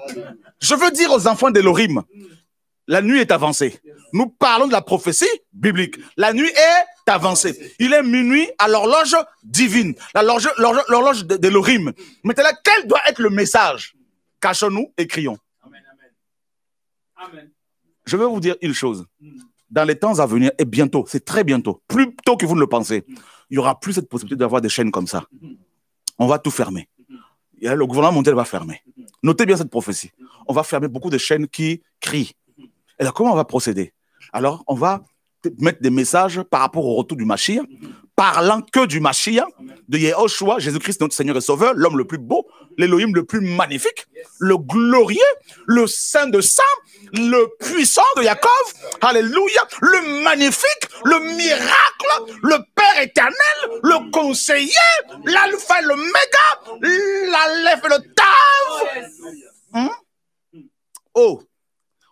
Je veux dire aux enfants de Lorim. la nuit est avancée. Nous parlons de la prophétie biblique. La nuit est t'avancer. Il est minuit à l'horloge divine, l'horloge de, de l'orim. Maintenant, quel doit être le message Cachons-nous et crions. Amen, Je vais vous dire une chose. Dans les temps à venir, et bientôt, c'est très bientôt, plus tôt que vous ne le pensez, il n'y aura plus cette possibilité d'avoir des chaînes comme ça. On va tout fermer. le gouvernement mondial va fermer. Notez bien cette prophétie. On va fermer beaucoup de chaînes qui crient. Et là, comment on va procéder Alors, on va mettre des messages par rapport au retour du Mashiach, parlant que du Machia, de Yehoshua, Jésus-Christ, notre Seigneur et Sauveur, l'homme le plus beau, l'Élohim le plus magnifique, le glorieux, le saint de Saint, le puissant de Yaakov, Alléluia, le magnifique, le miracle, le Père éternel, le conseiller, l'alpha et méga, l'alef et le taf hmm? Oh,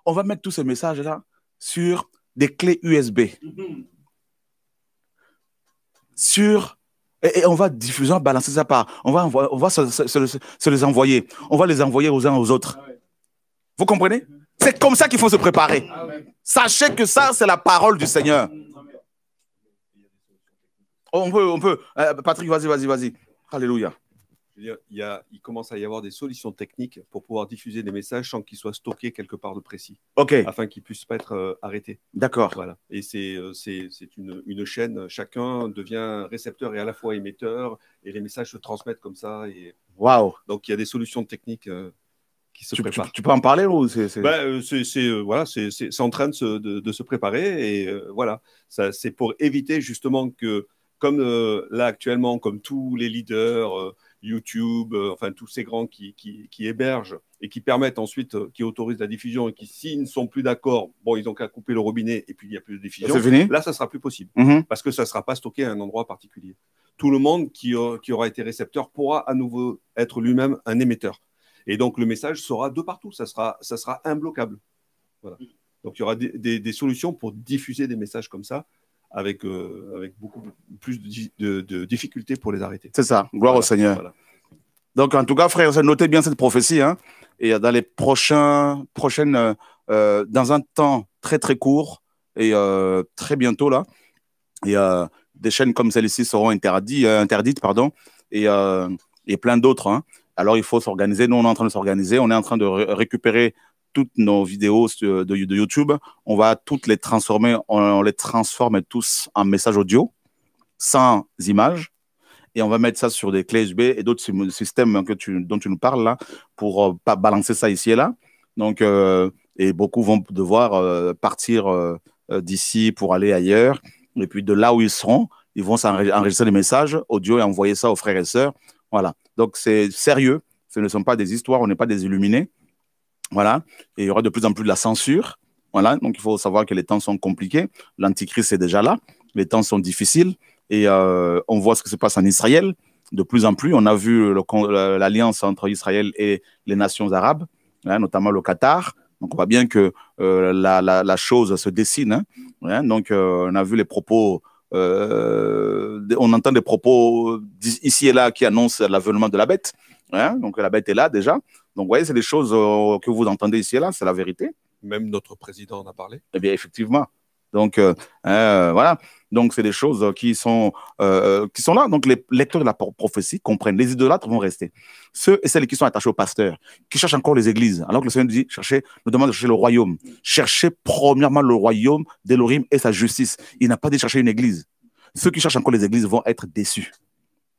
on va mettre tous ces messages-là sur des clés USB sur et, on va diffuser, on va balancer ça par, on va, se, les envoyer, on va les envoyer aux uns aux autres. Ah Vous comprenez C'est comme ça qu'il faut se préparer. Ah Sachez que ça, c'est la parole du Seigneur. Ah on peut, on peut. Euh, Patrick, vas-y, vas-y, vas-y. Alléluia. Il, il commence à y avoir des solutions techniques pour pouvoir diffuser des messages sans qu'ils soient stockés quelque part de précis. Afin qu'ils puissent pas être euh, arrêtés. D'accord. Voilà. Et euh, c'est une, une, chaîne, chacun devient récepteur et à la fois émetteur, et les messages se transmettent comme ça. Et... Waouh. Donc il y a des solutions techniques. Euh, qui se tu, préparent. Tu, peux en parler ou c'est bah, voilà c'est en train de se, de se préparer et voilà ça c'est pour éviter justement que comme là actuellement comme tous les leaders YouTube, euh, enfin tous ces grands qui, hébergent et qui permettent ensuite, euh, qui autorisent la diffusion et qui, s'ils ne sont plus d'accord, bon, ils ont qu'à couper le robinet et puis il n'y a plus de diffusion. Là, ça sera plus possible mhm. parce que ça ne sera pas stocké à un endroit particulier. Tout le monde euh, qui, aura été récepteur pourra à nouveau être lui-même un émetteur. Et donc, le message sera de partout. Ça sera, ça sera imbloquable. Voilà. Mhm. Donc, il y aura des solutions pour diffuser des messages comme ça avec, euh, avec beaucoup plus de, difficultés pour les arrêter. C'est ça, gloire au Seigneur. Donc, en tout cas, frère, notez bien cette prophétie. Hein. et euh, dans les prochains, prochaines, euh, dans un temps très très court et très bientôt là, des chaînes comme celle-ci seront interdites, interdites pardon, et, et plein d'autres. Hein. Alors, il faut s'organiser. Nous, on est en train de s'organiser. On est en train de récupérer toutes nos vidéos de, de, YouTube, on va toutes les transformer, on, les transforme tous en messages audio, sans images, et on va mettre ça sur des clés USB et d'autres systèmes que dont tu nous parles là, pour euh, pas balancer ça ici et là. Donc, euh, et beaucoup vont devoir euh, partir d'ici pour aller ailleurs. Et puis de là où ils seront, ils vont enregistrer les messages audio et envoyer ça aux frères et sœurs. Voilà. Donc c'est sérieux. Ce ne sont pas des histoires, on n'est pas des illuminés. Voilà. Et il y aura de plus en plus de la censure. Voilà. Donc, il faut savoir que les temps sont compliqués. L'antichrist est déjà là. Les temps sont difficiles. Et euh, on voit ce qui se passe en Israël. De plus en plus, on a vu l'alliance entre Israël et les nations arabes, hein, notamment le Qatar. Donc, on voit bien que euh, la, chose se dessine. Hein. donc, euh, on a vu les propos on entend des propos ici et là qui annoncent l'avènement de la bête. Hein. donc la bête est là déjà. Donc, vous voyez, c'est des choses euh, que vous entendez ici et là, c'est la vérité. Même notre président en a parlé. Eh bien, effectivement. Donc, euh, euh, voilà. Donc, c'est des choses qui sont, qui sont là. Donc, les lecteurs de la prophétie comprennent. Les idolâtres vont rester. Ceux et celles qui sont attachés au pasteur qui cherchent encore les églises, alors que le Seigneur dit, cherchez, nous demande de chercher le royaume. Cherchez premièrement le royaume d'Elohim et sa justice. Il n'a pas dit chercher une église. Ceux qui cherchent encore les églises vont être déçus.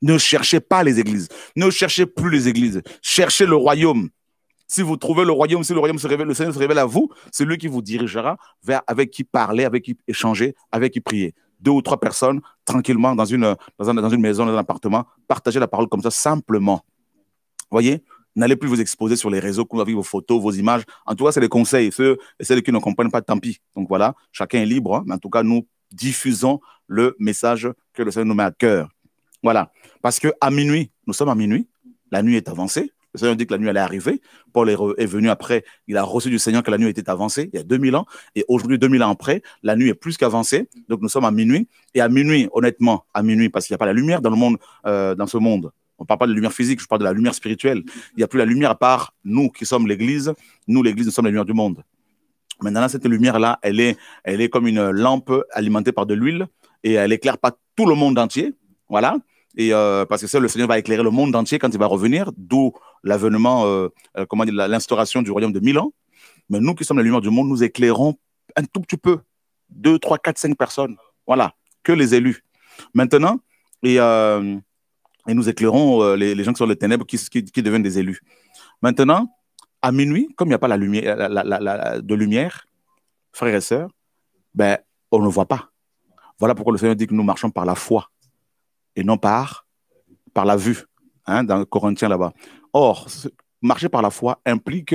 Ne cherchez pas les églises. Ne cherchez plus les églises. Cherchez le royaume. Si vous trouvez le royaume, si le royaume se révèle, le Seigneur se révèle à vous, c'est lui qui vous dirigera vers avec qui parler, avec qui échanger, avec qui prier. Deux ou trois personnes, tranquillement, dans une, dans, une maison, dans un appartement, partagez la parole comme ça, simplement. Voyez N'allez plus vous exposer sur les réseaux avec vos photos, vos images. En tout cas, c'est les conseils. Ceux et celles qui ne comprennent pas, tant pis. Donc voilà, chacun est libre. Hein. mais en tout cas, nous diffusons le message que le Seigneur nous met à cœur. Voilà. Parce qu'à minuit, nous sommes à minuit, la nuit est avancée. Le Seigneur dit que la nuit allait arriver. Paul est, venu après, il a reçu du Seigneur que la nuit était avancée il y a 2000 ans. Et aujourd'hui, 2000 ans après, la nuit est plus qu'avancée. Donc nous sommes à minuit. Et à minuit, honnêtement, à minuit, parce qu'il n'y a pas la lumière dans, le monde, euh, dans ce monde. On ne parle pas de lumière physique, je parle de la lumière spirituelle. Il n'y a plus la lumière à part nous qui sommes l'Église. Nous, l'Église, nous sommes la lumière du monde. Maintenant, cette lumière-là, elle est, elle est comme une lampe alimentée par de l'huile et elle éclaire pas tout le monde entier. Voilà. Et euh, parce que le Seigneur va éclairer le monde entier quand il va revenir, d'où l'avènement, euh, euh, comment dire, l'instauration du royaume de Milan. Mais nous qui sommes la lumière du monde, nous éclairons un tout petit peu, deux, trois, quatre, cinq personnes. Voilà, que les élus. Maintenant, et, et nous éclairons les, gens qui sont les ténèbres, qui, qui, deviennent des élus. Maintenant, à minuit, comme il n'y a pas la lumière, de lumière, frères et sœurs, ben, on ne voit pas. Voilà pourquoi le Seigneur dit que nous marchons par la foi et non par, par la vue, hein, dans le là-bas. Or, marcher par la foi implique,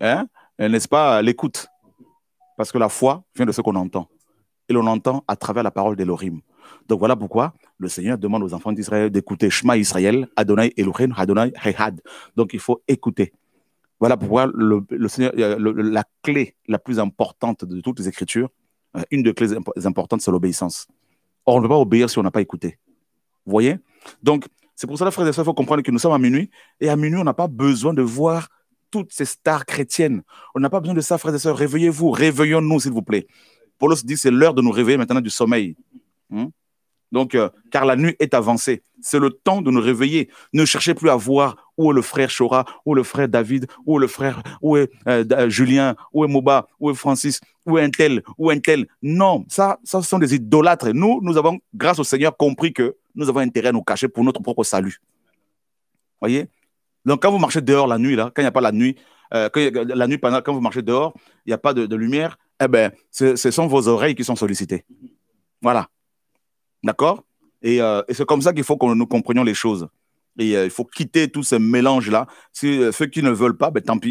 hein, euh, n'est-ce pas, euh, l'écoute. Parce que la foi vient de ce qu'on entend. Et l'on entend à travers la parole d'Elohim. Donc voilà pourquoi le Seigneur demande aux enfants d'Israël d'écouter Shema Israël, Adonai Elohim, Adonai Hehad. Donc il faut écouter. Voilà pourquoi euh, le, la clé la plus importante de toutes les Écritures, une des clés importantes, c'est l'obéissance. Or, on ne peut pas obéir si on n'a pas écouté voyez Donc, c'est pour cela, frères et sœurs, il faut comprendre que nous sommes à minuit. Et à minuit, on n'a pas besoin de voir toutes ces stars chrétiennes. On n'a pas besoin de ça, frères et sœurs. Réveillez-vous, réveillons-nous, s'il vous plaît. Paulos dit c'est l'heure de nous réveiller maintenant du sommeil. Hmm? donc, euh, car la nuit est avancée. C'est le temps de nous réveiller. Ne cherchez plus à voir où est le frère Chora, où est le frère David, où est le frère, où euh, euh, Julien, où est Moba, où est Francis, où est un tel, où est un tel. Non, ça, ça ce sont des idolâtres. Nous, nous avons, grâce au Seigneur, compris que nous avons intérêt à nous cacher pour notre propre salut. Vous Voyez Donc, quand vous marchez dehors la nuit, là, quand il n'y a pas la nuit, euh, quand, la nuit pendant, quand vous marchez dehors, il n'y a pas de, lumière, eh ben, ce, sont vos oreilles qui sont sollicitées. Voilà. D'accord euh, Et, c'est comme ça qu'il faut que nous comprenions les choses. Et euh, il faut quitter tout ce mélange-là. ceux qui ne veulent pas, ben, tant pis.